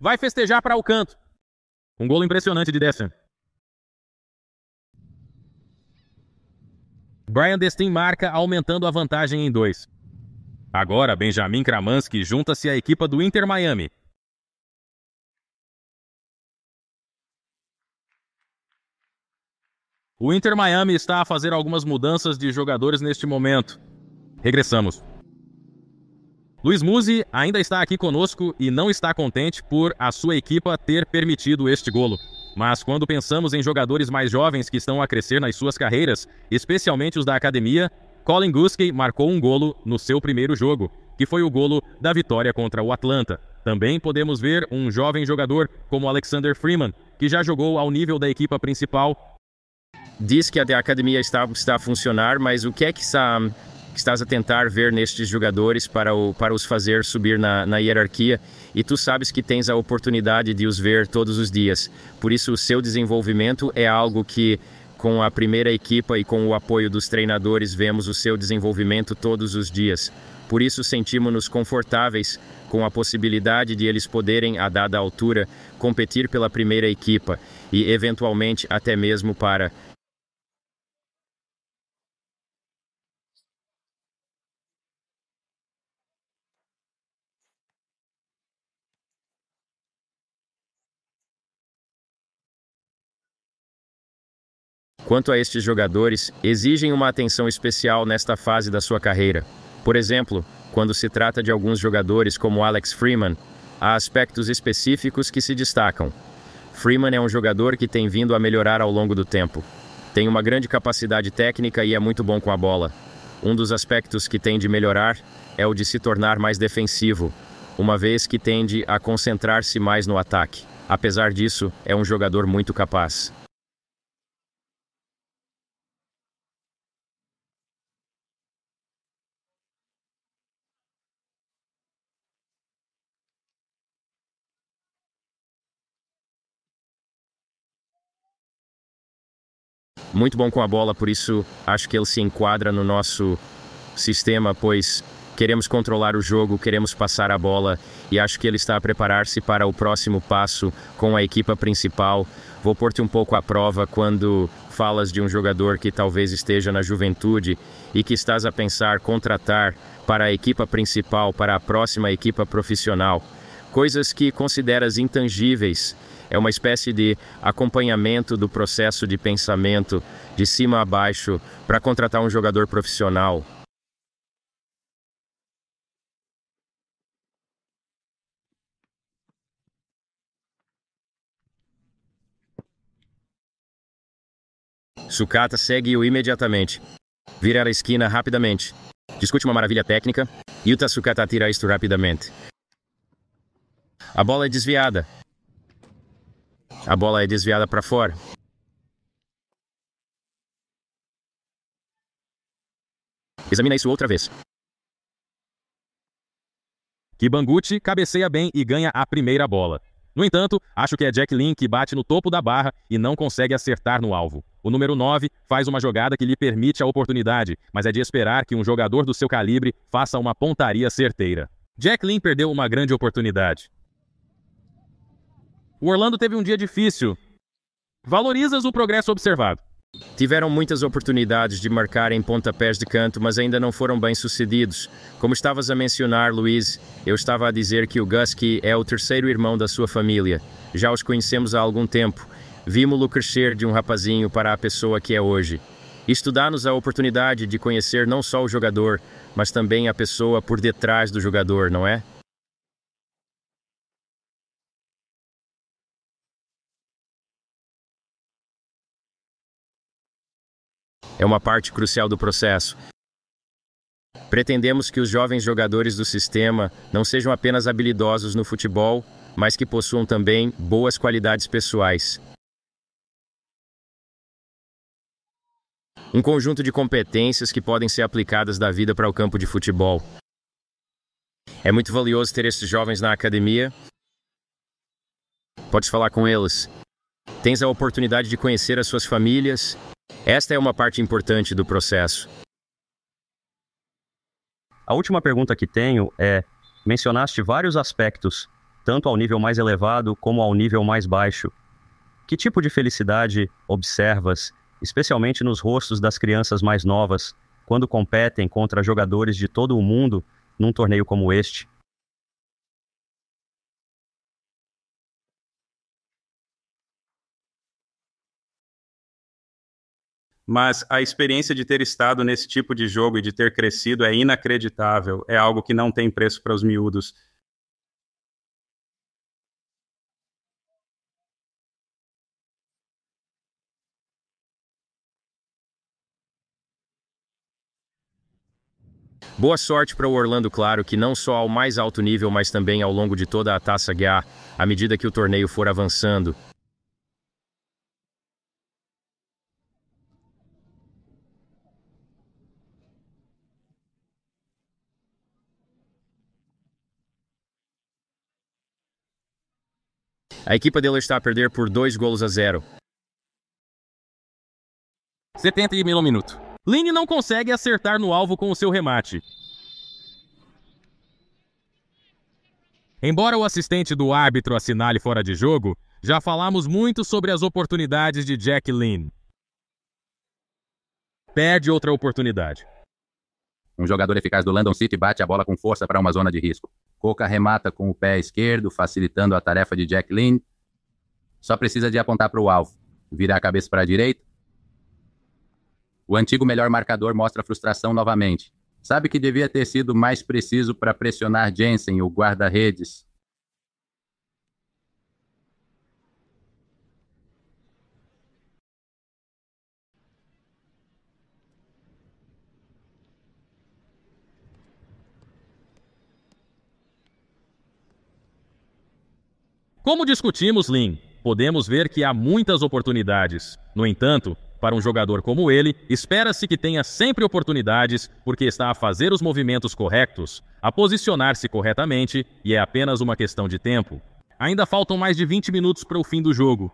Vai festejar para o canto. Um gol impressionante de Destin. Brian Destin marca, aumentando a vantagem em dois. Agora, Benjamin Kramansky junta-se à equipa do Inter Miami. O Inter Miami está a fazer algumas mudanças de jogadores neste momento. Regressamos. Luiz Muzi ainda está aqui conosco e não está contente por a sua equipa ter permitido este golo. Mas quando pensamos em jogadores mais jovens que estão a crescer nas suas carreiras, especialmente os da academia, Colin Guskey marcou um golo no seu primeiro jogo, que foi o golo da vitória contra o Atlanta. Também podemos ver um jovem jogador como Alexander Freeman, que já jogou ao nível da equipa principal. Diz que a academia está, está a funcionar, mas o que é que está estás a tentar ver nestes jogadores para, o, para os fazer subir na, na hierarquia e tu sabes que tens a oportunidade de os ver todos os dias. Por isso, o seu desenvolvimento é algo que com a primeira equipa e com o apoio dos treinadores, vemos o seu desenvolvimento todos os dias. Por isso, sentimos-nos confortáveis com a possibilidade de eles poderem, a dada altura, competir pela primeira equipa e, eventualmente, até mesmo para Quanto a estes jogadores, exigem uma atenção especial nesta fase da sua carreira. Por exemplo, quando se trata de alguns jogadores como Alex Freeman, há aspectos específicos que se destacam. Freeman é um jogador que tem vindo a melhorar ao longo do tempo. Tem uma grande capacidade técnica e é muito bom com a bola. Um dos aspectos que tem de melhorar é o de se tornar mais defensivo, uma vez que tende a concentrar-se mais no ataque. Apesar disso, é um jogador muito capaz. muito bom com a bola, por isso acho que ele se enquadra no nosso sistema, pois queremos controlar o jogo, queremos passar a bola e acho que ele está a preparar-se para o próximo passo com a equipa principal. Vou pôr-te um pouco à prova quando falas de um jogador que talvez esteja na juventude e que estás a pensar contratar para a equipa principal, para a próxima equipa profissional. Coisas que consideras intangíveis é uma espécie de acompanhamento do processo de pensamento de cima a baixo para contratar um jogador profissional. Sucata segue-o imediatamente. Vira a esquina rapidamente. Discute uma maravilha técnica. Yuta Sucata tira isto rapidamente. A bola é desviada. A bola é desviada para fora. Examina isso outra vez. Kibanguchi cabeceia bem e ganha a primeira bola. No entanto, acho que é Jack Lynn que bate no topo da barra e não consegue acertar no alvo. O número 9 faz uma jogada que lhe permite a oportunidade, mas é de esperar que um jogador do seu calibre faça uma pontaria certeira. Jack Lynn perdeu uma grande oportunidade. O Orlando teve um dia difícil. Valorizas o progresso observado. Tiveram muitas oportunidades de marcar em pontapés de canto, mas ainda não foram bem sucedidos. Como estavas a mencionar, Luiz, eu estava a dizer que o Gusky é o terceiro irmão da sua família. Já os conhecemos há algum tempo. Vimos-lo crescer de um rapazinho para a pessoa que é hoje. Isto dá-nos a oportunidade de conhecer não só o jogador, mas também a pessoa por detrás do jogador, não é? é uma parte crucial do processo. Pretendemos que os jovens jogadores do sistema não sejam apenas habilidosos no futebol, mas que possuam também boas qualidades pessoais. Um conjunto de competências que podem ser aplicadas da vida para o campo de futebol. É muito valioso ter esses jovens na academia. Podes falar com eles. Tens a oportunidade de conhecer as suas famílias, esta é uma parte importante do processo. A última pergunta que tenho é: mencionaste vários aspectos, tanto ao nível mais elevado como ao nível mais baixo. Que tipo de felicidade observas, especialmente nos rostos das crianças mais novas, quando competem contra jogadores de todo o mundo num torneio como este? mas a experiência de ter estado nesse tipo de jogo e de ter crescido é inacreditável. É algo que não tem preço para os miúdos. Boa sorte para o Orlando Claro, que não só ao mais alto nível, mas também ao longo de toda a Taça Ga, à medida que o torneio for avançando. A equipa dele está a perder por dois golos a zero. 71 minuto. Line não consegue acertar no alvo com o seu remate. Embora o assistente do árbitro assinale fora de jogo, já falamos muito sobre as oportunidades de Jack Lynn. Perde outra oportunidade. Um jogador eficaz do London City bate a bola com força para uma zona de risco. Coca remata com o pé esquerdo, facilitando a tarefa de Jack Lynn. Só precisa de apontar para o alvo, virar a cabeça para a direita. O antigo melhor marcador mostra frustração novamente. Sabe que devia ter sido mais preciso para pressionar Jensen, o guarda-redes, Como discutimos, Lin, podemos ver que há muitas oportunidades. No entanto, para um jogador como ele, espera-se que tenha sempre oportunidades porque está a fazer os movimentos corretos, a posicionar-se corretamente e é apenas uma questão de tempo. Ainda faltam mais de 20 minutos para o fim do jogo.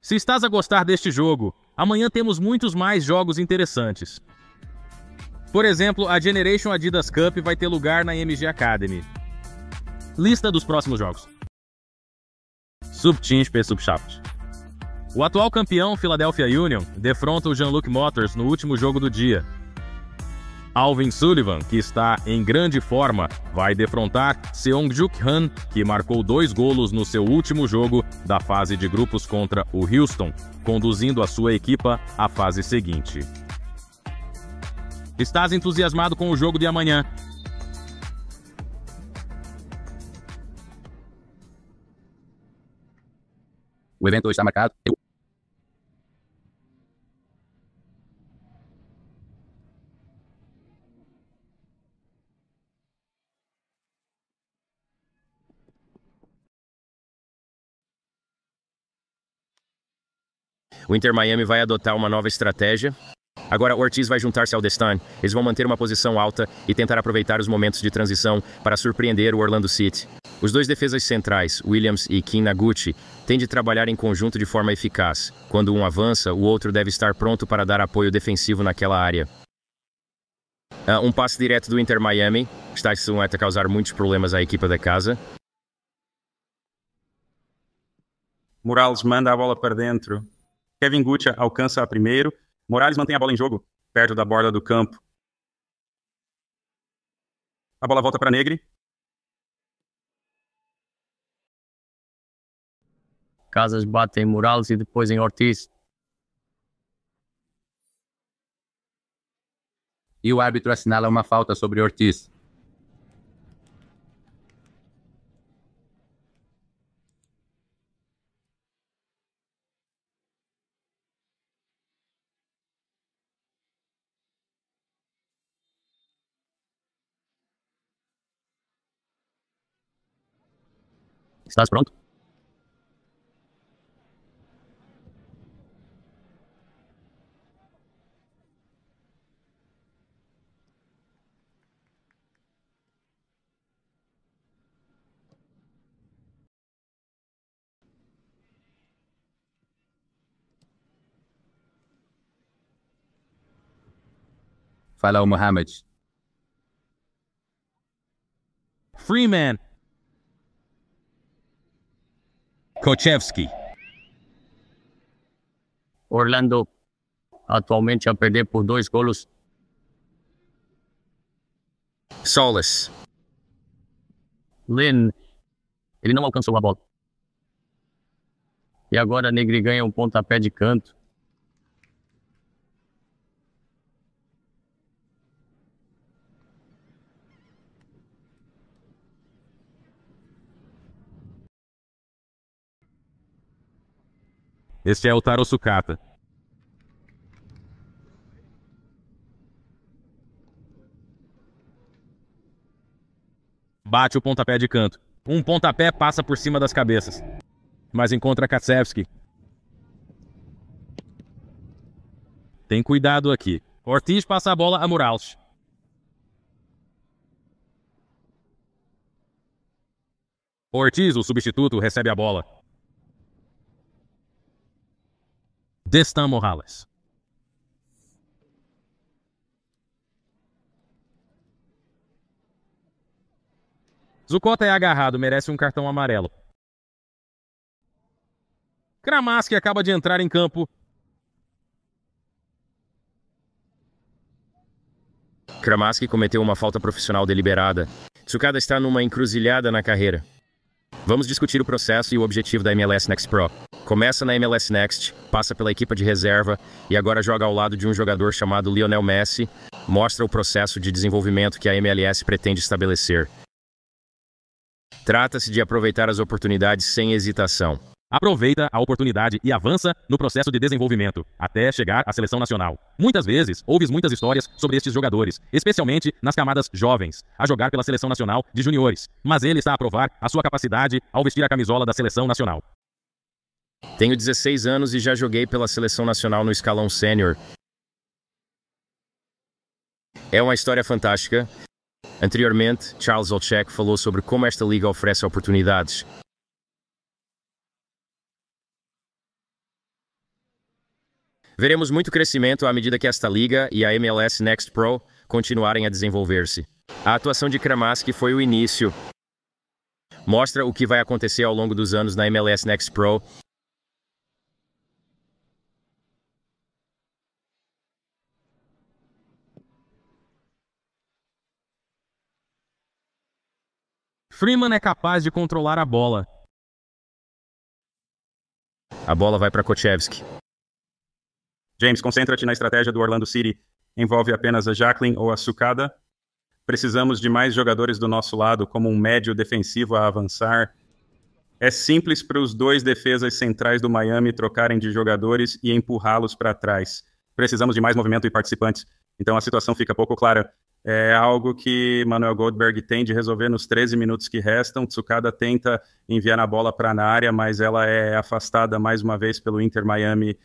Se estás a gostar deste jogo, amanhã temos muitos mais jogos interessantes. Por exemplo, a Generation Adidas Cup vai ter lugar na MG Academy. Lista dos próximos jogos. Subteam Subshaft. O atual campeão Philadelphia Union defronta o Jean-Luc Motors no último jogo do dia. Alvin Sullivan, que está em grande forma, vai defrontar Seongjuk Han, que marcou dois golos no seu último jogo da fase de grupos contra o Houston, conduzindo a sua equipa à fase seguinte. Estás entusiasmado com o jogo de amanhã? O evento está marcado. O Inter Miami vai adotar uma nova estratégia Agora Ortiz vai juntar-se ao Destan. Eles vão manter uma posição alta e tentar aproveitar os momentos de transição para surpreender o Orlando City. Os dois defesas centrais, Williams e Naguchi, têm de trabalhar em conjunto de forma eficaz. Quando um avança, o outro deve estar pronto para dar apoio defensivo naquela área. Ah, um passe direto do Inter Miami. está isso a causar muitos problemas à equipa da casa. Morales manda a bola para dentro. Kevin Gucci alcança a primeiro Morales mantém a bola em jogo, perto da borda do campo. A bola volta para Negri. Casas bate em Morales e depois em Ortiz. E o árbitro assinala uma falta sobre Ortiz. Estás pronto? Fellow Muhammad. Free man. Kochevski. Orlando atualmente a perder por dois golos. Solis. Lynn. Ele não alcançou a bola. E agora Negri ganha um pontapé de canto. Este é o Taro sukata. Bate o pontapé de canto. Um pontapé passa por cima das cabeças. Mas encontra Katsevski. Tem cuidado aqui. Ortiz passa a bola a Murals. Ortiz, o substituto, recebe a bola. Destan Morales. Zucota é agarrado, merece um cartão amarelo. Kramaski acaba de entrar em campo. Kramaski cometeu uma falta profissional deliberada. Zucada está numa encruzilhada na carreira. Vamos discutir o processo e o objetivo da MLS Next Pro. Começa na MLS Next, passa pela equipe de reserva e agora joga ao lado de um jogador chamado Lionel Messi, mostra o processo de desenvolvimento que a MLS pretende estabelecer. Trata-se de aproveitar as oportunidades sem hesitação. Aproveita a oportunidade e avança no processo de desenvolvimento, até chegar à seleção nacional. Muitas vezes, ouves muitas histórias sobre estes jogadores, especialmente nas camadas jovens, a jogar pela seleção nacional de juniores, mas ele está a provar a sua capacidade ao vestir a camisola da seleção nacional. Tenho 16 anos e já joguei pela seleção nacional no escalão sênior. É uma história fantástica. Anteriormente, Charles Olchek falou sobre como esta liga oferece oportunidades. Veremos muito crescimento à medida que esta liga e a MLS Next Pro continuarem a desenvolver-se. A atuação de Kramaski foi o início. Mostra o que vai acontecer ao longo dos anos na MLS Next Pro Freeman é capaz de controlar a bola. A bola vai para Kochevski. James, concentra-te na estratégia do Orlando City. Envolve apenas a Jacqueline ou a Sucada. Precisamos de mais jogadores do nosso lado, como um médio defensivo a avançar. É simples para os dois defesas centrais do Miami trocarem de jogadores e empurrá-los para trás. Precisamos de mais movimento e participantes. Então a situação fica pouco clara é algo que Manuel Goldberg tem de resolver nos 13 minutos que restam. Tsukada tenta enviar a bola para na área, mas ela é afastada mais uma vez pelo Inter Miami.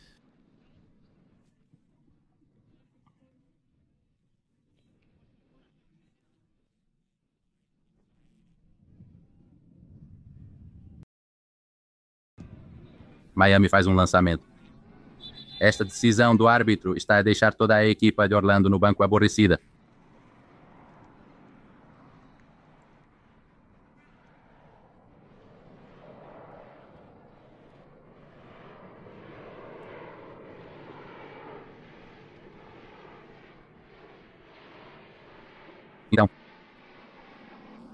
Miami faz um lançamento. Esta decisão do árbitro está a deixar toda a equipa de Orlando no banco aborrecida. Então,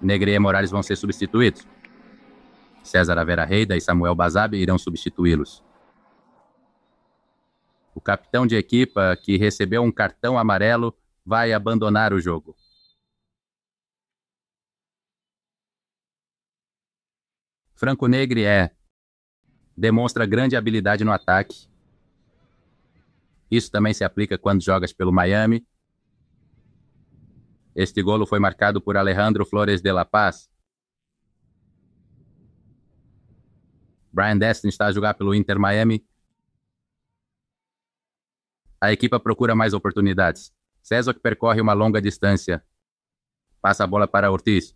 Negre e Morales vão ser substituídos. César Avera Reida e Samuel Basabe irão substituí-los. O capitão de equipa, que recebeu um cartão amarelo, vai abandonar o jogo. Franco Negre é. Demonstra grande habilidade no ataque. Isso também se aplica quando jogas pelo Miami este golo foi marcado por Alejandro Flores de La Paz. Brian Destin está a jogar pelo Inter Miami. A equipa procura mais oportunidades. César que percorre uma longa distância. Passa a bola para Ortiz.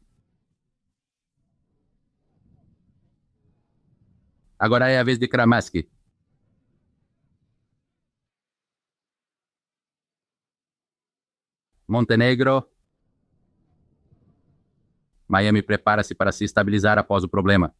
Agora é a vez de Kramaski. Montenegro Miami prepara-se para se estabilizar após o problema.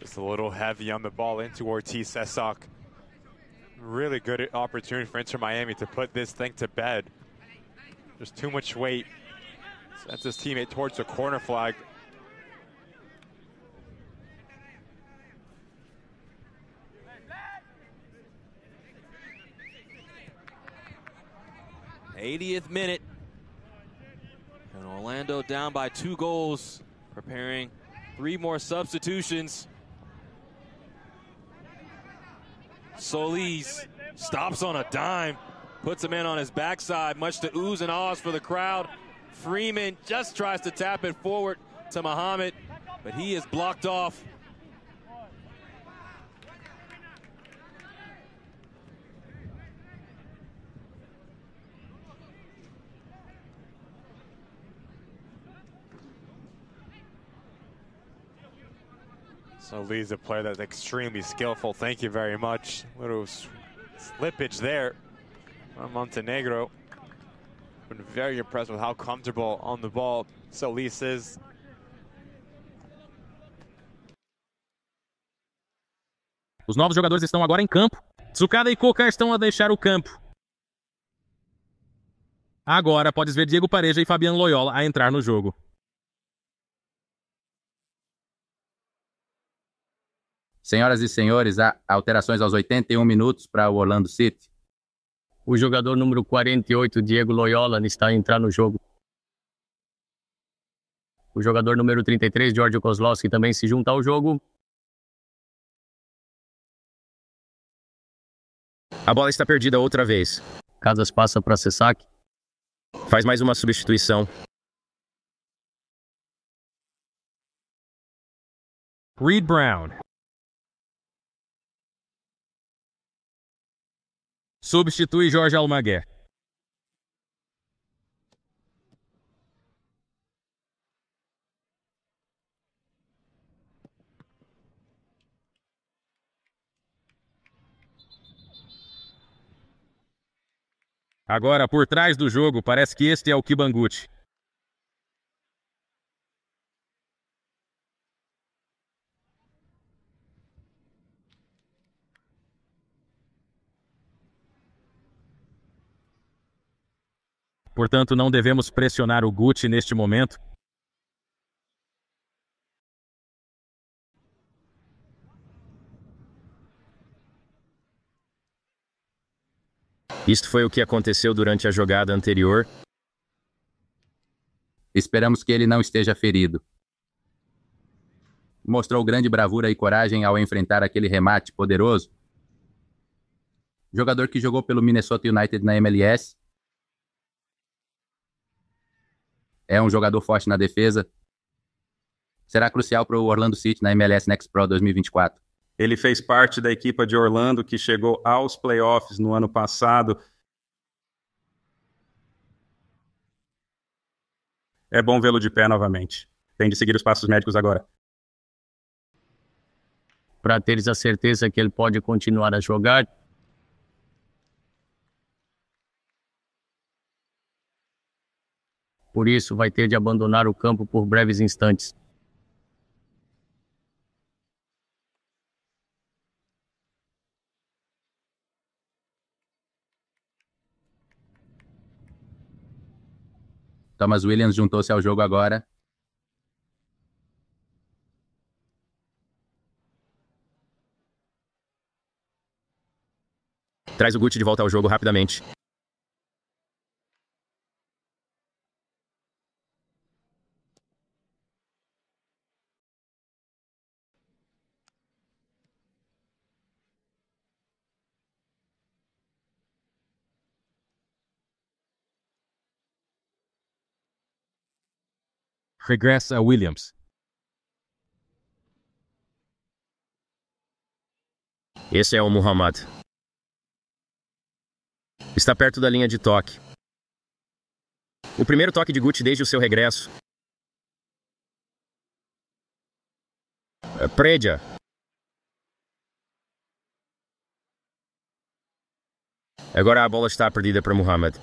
Just a little heavy on the ball into Ortiz Sesak. Really good opportunity for Inter Miami to put this thing to bed. There's too much weight that's his teammate towards the corner flag. Eightieth minute. And Orlando down by two goals, preparing three more substitutions. Solis stops on a dime, puts a man on his backside, much to oohs and ahs for the crowd. Freeman just tries to tap it forward to Muhammad, but he is blocked off. So Lee's a player that's extremely skillful. Thank you very much. Little slippage there from Montenegro. Been very impressed with how comfortable on the ball Solis is. Os novos jogadores estão agora em campo. Tsukada e Koka estão a deixar o campo. Agora podes ver Diego Pareja e Fabiano Loyola a entrar no jogo. Senhoras e senhores, há alterações aos 81 minutos para o Orlando City o jogador número 48, Diego Loyola, está a entrar no jogo. O jogador número 33, George Kozlowski, também se junta ao jogo. A bola está perdida outra vez. Casas passa para Sessac. Faz mais uma substituição. Reed Brown. Substitui Jorge Almaguer. Agora, por trás do jogo, parece que este é o Kibanguchi. Portanto, não devemos pressionar o Gucci neste momento. Isto foi o que aconteceu durante a jogada anterior. Esperamos que ele não esteja ferido. Mostrou grande bravura e coragem ao enfrentar aquele remate poderoso. Jogador que jogou pelo Minnesota United na MLS é um jogador forte na defesa. Será crucial para o Orlando City na MLS Next Pro 2024. Ele fez parte da equipa de Orlando que chegou aos playoffs no ano passado. É bom vê-lo de pé novamente. Tem de seguir os passos médicos agora. Para teres a certeza que ele pode continuar a jogar, por isso vai ter de abandonar o campo por breves instantes. Thomas Williams juntou-se ao jogo agora. Traz o Gucci de volta ao jogo rapidamente. regressa Williams. Esse é o Muhammad. Está perto da linha de toque. O primeiro toque de Gucci desde o seu regresso. É, Prédia. Agora a bola está perdida para Muhammad.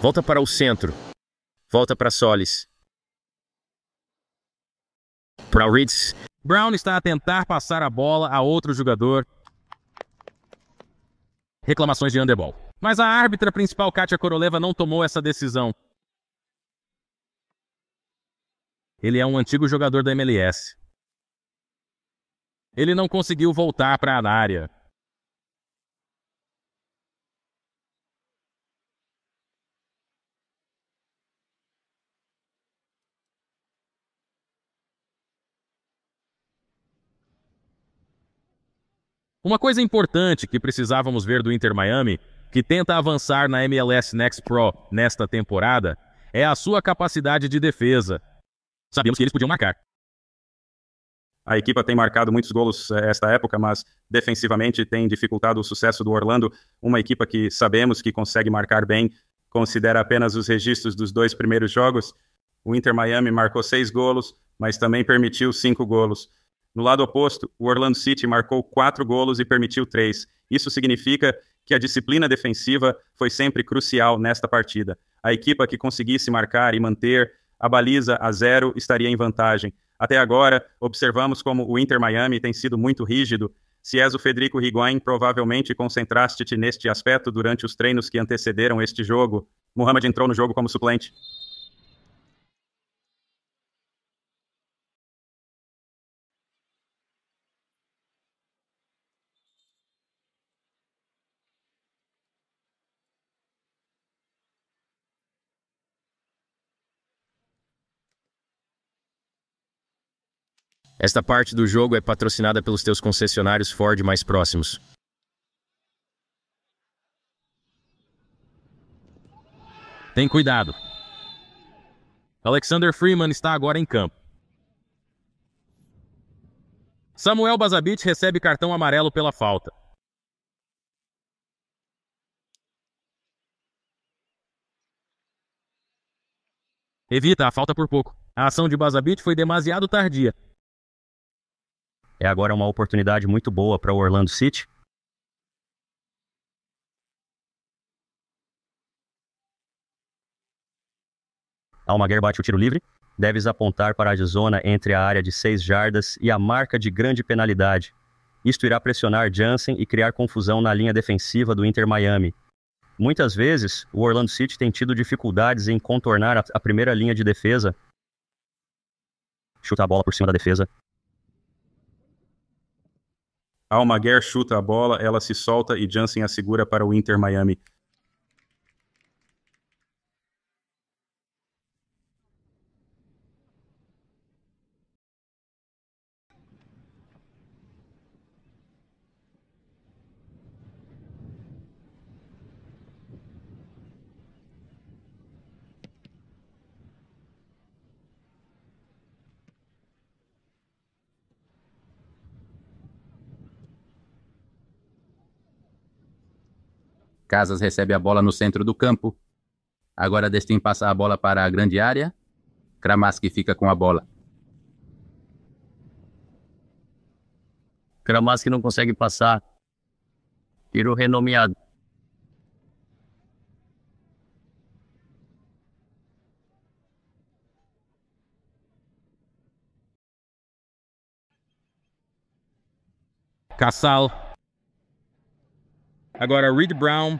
Volta para o centro. Volta para Solis para o Ritz. Brown está a tentar passar a bola a outro jogador. Reclamações de underball. Mas a árbitra principal, Katia Koroleva, não tomou essa decisão. Ele é um antigo jogador da MLS. Ele não conseguiu voltar para a área. Uma coisa importante que precisávamos ver do Inter Miami, que tenta avançar na MLS Next Pro nesta temporada, é a sua capacidade de defesa. Sabíamos que eles podiam marcar. A equipa tem marcado muitos golos eh, esta época, mas defensivamente tem dificultado o sucesso do Orlando, uma equipa que sabemos que consegue marcar bem, considera apenas os registros dos dois primeiros jogos. O Inter Miami marcou seis golos, mas também permitiu cinco golos. No lado oposto, o Orlando City marcou quatro golos e permitiu três. Isso significa que a disciplina defensiva foi sempre crucial nesta partida. A equipa que conseguisse marcar e manter a baliza a zero estaria em vantagem. Até agora, observamos como o Inter Miami tem sido muito rígido. Se és o Federico Higuaín, provavelmente concentraste-te neste aspecto durante os treinos que antecederam este jogo. Muhammad entrou no jogo como suplente. Esta parte do jogo é patrocinada pelos teus concessionários Ford mais próximos. Tem cuidado. Alexander Freeman está agora em campo. Samuel Bazabit recebe cartão amarelo pela falta. Evita a falta por pouco. A ação de Bazabit foi demasiado tardia é agora uma oportunidade muito boa para o Orlando City? Almaguer bate o tiro livre. Deves apontar para a zona entre a área de 6 jardas e a marca de grande penalidade. Isto irá pressionar Jansen e criar confusão na linha defensiva do Inter Miami. Muitas vezes, o Orlando City tem tido dificuldades em contornar a primeira linha de defesa. Chuta a bola por cima da defesa. Almaguer chuta a bola, ela se solta e Jansen a segura para o Inter Miami Casas recebe a bola no centro do campo. Agora Destin passa a bola para a grande área. Kramaski fica com a bola. Kramaski não consegue passar. Tiro renomeado. Casal. Agora, Reed Brown.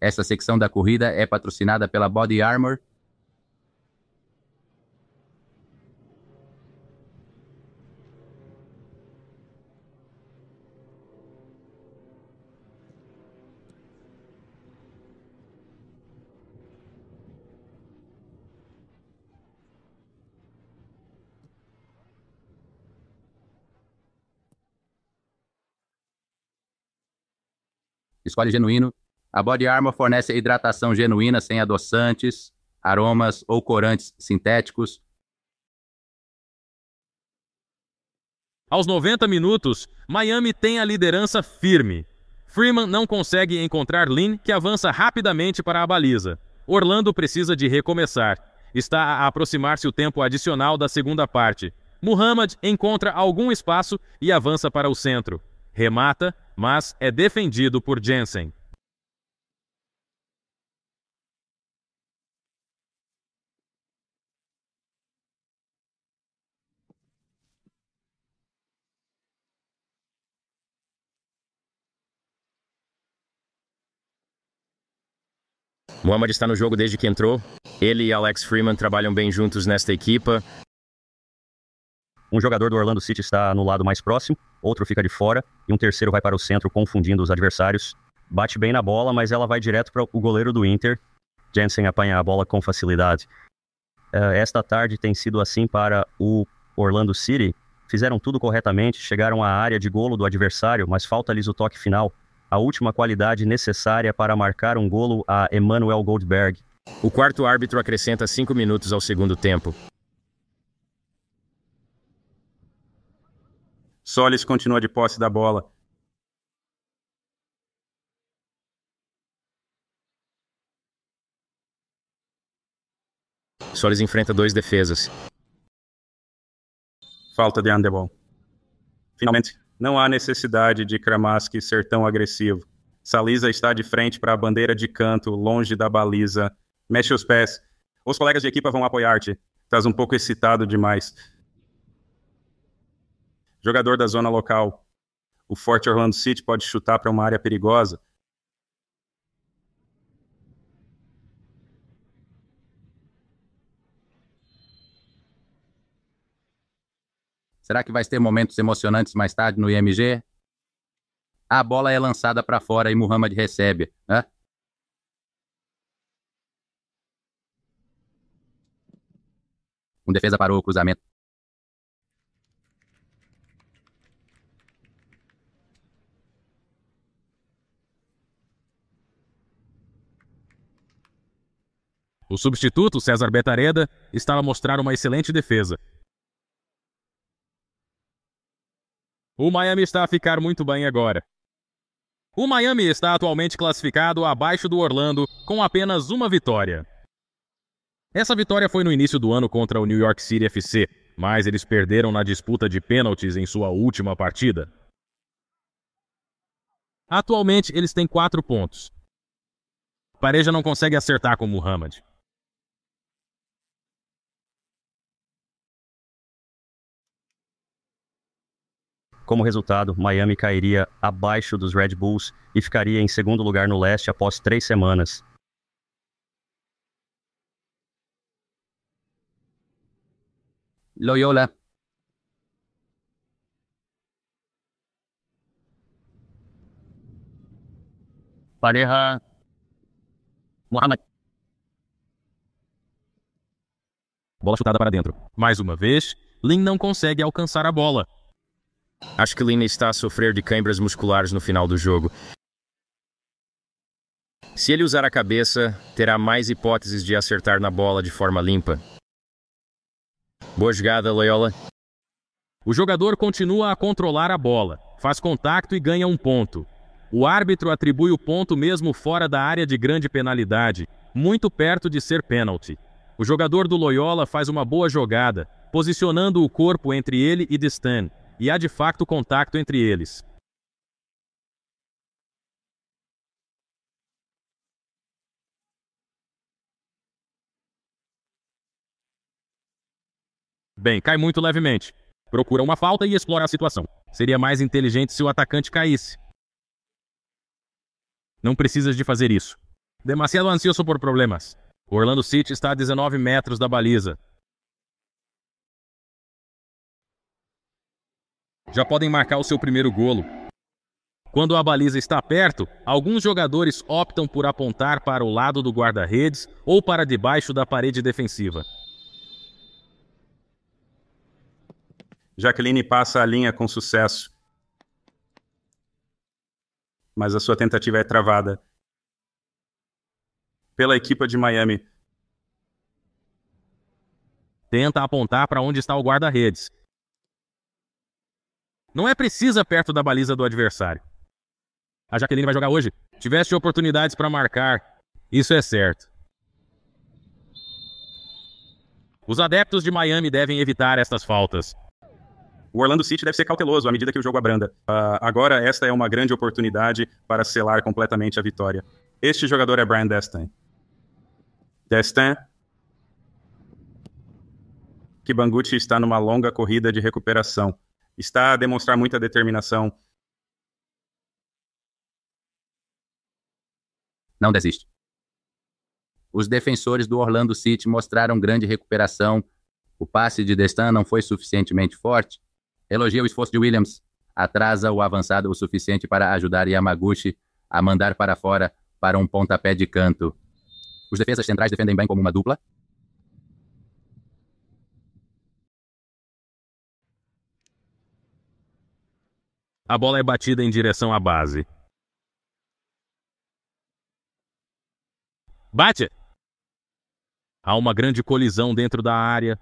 Essa secção da corrida é patrocinada pela Body Armor, Escolhe genuíno. A Body Armor fornece hidratação genuína sem adoçantes, aromas ou corantes sintéticos. Aos 90 minutos, Miami tem a liderança firme. Freeman não consegue encontrar Lin, que avança rapidamente para a baliza. Orlando precisa de recomeçar. Está a aproximar-se o tempo adicional da segunda parte. Muhammad encontra algum espaço e avança para o centro. Remata mas é defendido por Jensen. Muhammad está no jogo desde que entrou. Ele e Alex Freeman trabalham bem juntos nesta equipa. Um jogador do Orlando City está no lado mais próximo, outro fica de fora e um terceiro vai para o centro confundindo os adversários. Bate bem na bola, mas ela vai direto para o goleiro do Inter. Jensen apanha a bola com facilidade. Uh, esta tarde tem sido assim para o Orlando City. Fizeram tudo corretamente, chegaram à área de golo do adversário, mas falta-lhes o toque final. A última qualidade necessária para marcar um golo a Emmanuel Goldberg. O quarto árbitro acrescenta cinco minutos ao segundo tempo. Solis continua de posse da bola. Solis enfrenta dois defesas. Falta de underball. Finalmente, não há necessidade de Kramaski ser tão agressivo. Saliza está de frente para a bandeira de canto, longe da baliza. Mexe os pés. Os colegas de equipa vão apoiar-te. Estás um pouco excitado demais jogador da zona local. O Forte Orlando City pode chutar para uma área perigosa. Será que vai ter momentos emocionantes mais tarde no IMG? A bola é lançada para fora e Muhammad recebe, né? Um defesa parou o cruzamento. O substituto, César Betareda, estava a mostrar uma excelente defesa. O Miami está a ficar muito bem agora. O Miami está atualmente classificado abaixo do Orlando com apenas uma vitória. Essa vitória foi no início do ano contra o New York City FC, mas eles perderam na disputa de pênaltis em sua última partida. Atualmente eles têm quatro pontos. Pareja não consegue acertar com Muhammad. Como resultado, Miami cairia abaixo dos Red Bulls e ficaria em segundo lugar no leste após três semanas. Loyola. Pareja Muhammad. Bola chutada para dentro. Mais uma vez, Lin não consegue alcançar a bola Acho que Lina está a sofrer de câimbras musculares no final do jogo. Se ele usar a cabeça, terá mais hipóteses de acertar na bola de forma limpa. Boa jogada, Loyola. O jogador continua a controlar a bola, faz contato e ganha um ponto. O árbitro atribui o ponto mesmo fora da área de grande penalidade, muito perto de ser pênalti. O jogador do Loyola faz uma boa jogada, posicionando o corpo entre ele e Destan, e há de facto contato entre eles. Bem, cai muito levemente. Procura uma falta e explora a situação. Seria mais inteligente se o atacante caísse. Não precisas de fazer isso. Demasiado ansioso por problemas. Orlando City está a 19 metros da baliza. já podem marcar o seu primeiro golo. Quando a baliza está perto, alguns jogadores optam por apontar para o lado do guarda-redes ou para debaixo da parede defensiva. Jacqueline passa a linha com sucesso. Mas a sua tentativa é travada pela equipa de Miami. Tenta apontar para onde está o guarda-redes, não é precisa perto da baliza do adversário. A Jaqueline vai jogar hoje. Tiveste oportunidades para marcar. Isso é certo. Os adeptos de Miami devem evitar estas faltas. O Orlando City deve ser cauteloso à medida que o jogo abranda. Uh, agora, esta é uma grande oportunidade para selar completamente a vitória. Este jogador é Brian Destin. Destin. Kibanguchi está numa longa corrida de recuperação está a demonstrar muita determinação. Não desiste. Os defensores do Orlando City mostraram grande recuperação. O passe de Destan não foi suficientemente forte. Elogia o esforço de Williams. Atrasa o avançado o suficiente para ajudar Yamaguchi a mandar para fora para um pontapé de canto. Os defesas centrais defendem bem como uma dupla, A bola é batida em direção à base. Bate! Há uma grande colisão dentro da área.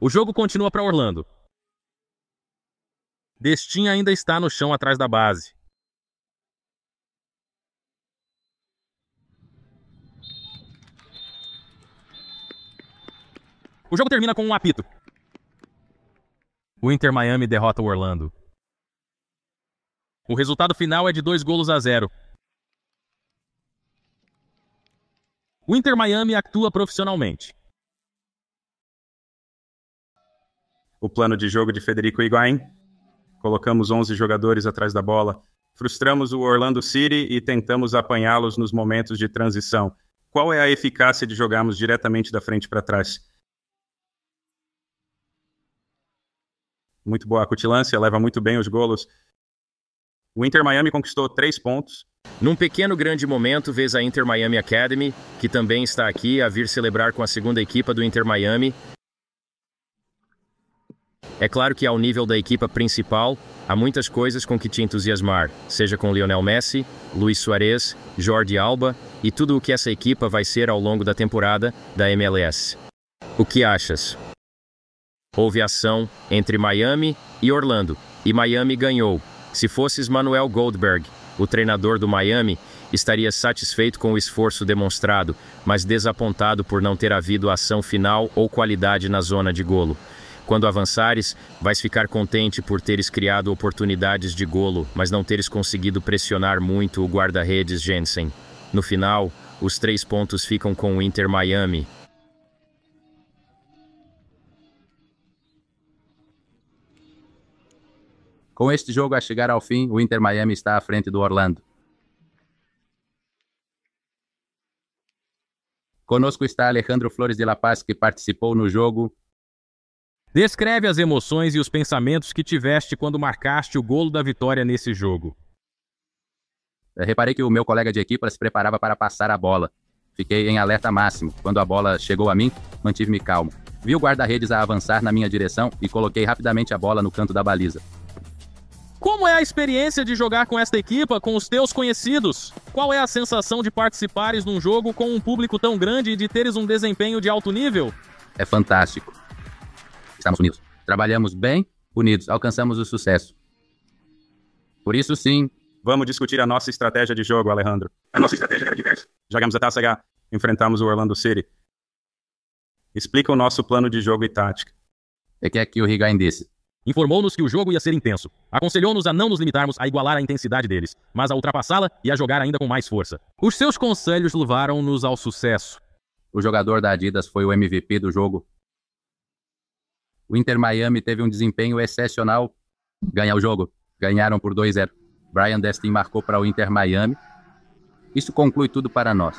O jogo continua para Orlando. Destin ainda está no chão atrás da base. O jogo termina com um apito. O Inter Miami derrota o Orlando. O resultado final é de dois golos a zero. O Inter Miami atua profissionalmente. O plano de jogo de Federico Higuaín. Colocamos 11 jogadores atrás da bola, frustramos o Orlando City e tentamos apanhá-los nos momentos de transição. Qual é a eficácia de jogarmos diretamente da frente para trás? muito boa cutilância, leva muito bem os golos. O Inter Miami conquistou três pontos. Num pequeno grande momento, vês a Inter Miami Academy, que também está aqui, a vir celebrar com a segunda equipa do Inter Miami. É claro que ao nível da equipa principal, há muitas coisas com que te entusiasmar, seja com Lionel Messi, Luiz Suarez, Jordi Alba e tudo o que essa equipa vai ser ao longo da temporada da MLS. O que achas? Houve ação entre Miami e Orlando, e Miami ganhou. Se fosses Manuel Goldberg, o treinador do Miami, estaria satisfeito com o esforço demonstrado, mas desapontado por não ter havido ação final ou qualidade na zona de golo. Quando avançares, vais ficar contente por teres criado oportunidades de golo, mas não teres conseguido pressionar muito o guarda-redes Jensen. No final, os três pontos ficam com o Inter Miami, Com este jogo a chegar ao fim, o Inter Miami está à frente do Orlando. Conosco está Alejandro Flores de La Paz, que participou no jogo. Descreve as emoções e os pensamentos que tiveste quando marcaste o golo da vitória nesse jogo. Eu reparei que o meu colega de equipa se preparava para passar a bola. Fiquei em alerta máximo. Quando a bola chegou a mim, mantive-me calmo. Vi o guarda-redes a avançar na minha direção e coloquei rapidamente a bola no canto da baliza. Como é a experiência de jogar com esta equipa, com os teus conhecidos? Qual é a sensação de participares num jogo com um público tão grande e de teres um desempenho de alto nível? É fantástico. Estamos unidos. Trabalhamos bem, unidos, alcançamos o sucesso. Por isso, sim. Vamos discutir a nossa estratégia de jogo, Alejandro. A nossa estratégia é diversa. Jogamos a Taça H, enfrentamos o Orlando City. Explica o nosso plano de jogo e tática. É que aqui o Rigain disse. Informou-nos que o jogo ia ser intenso. Aconselhou-nos a não nos limitarmos a igualar a intensidade deles, mas a ultrapassá-la e a jogar ainda com mais força. Os seus conselhos levaram-nos ao sucesso. O jogador da Adidas foi o MVP do jogo. O Inter Miami teve um desempenho excepcional. Ganhar o jogo. Ganharam por 2-0. Brian Destin marcou para o Inter Miami. Isso conclui tudo para nós.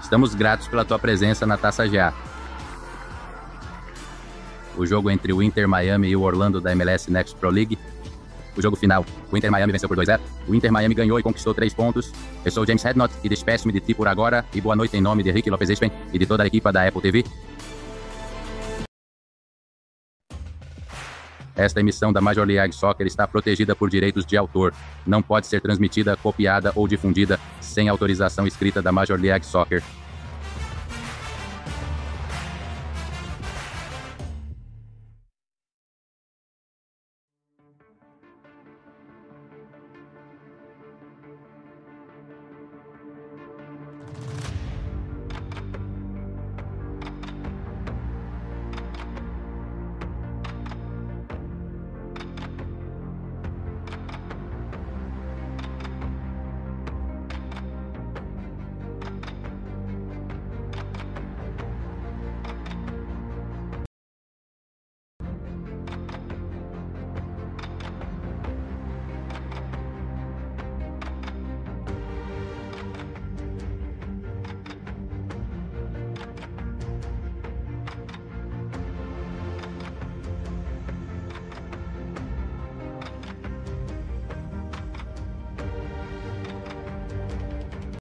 Estamos gratos pela tua presença na Taça GA o jogo entre o Inter Miami e o Orlando da MLS Next Pro League. O jogo final, o Inter Miami venceu por 2 a 0. O Inter Miami ganhou e conquistou três pontos. Eu sou o James Rednott e despeço-me de ti por agora. E boa noite em nome de Rick Lopes Espen e de toda a equipa da Apple TV. Esta emissão da Major League Soccer está protegida por direitos de autor. Não pode ser transmitida, copiada ou difundida sem autorização escrita da Major League Soccer.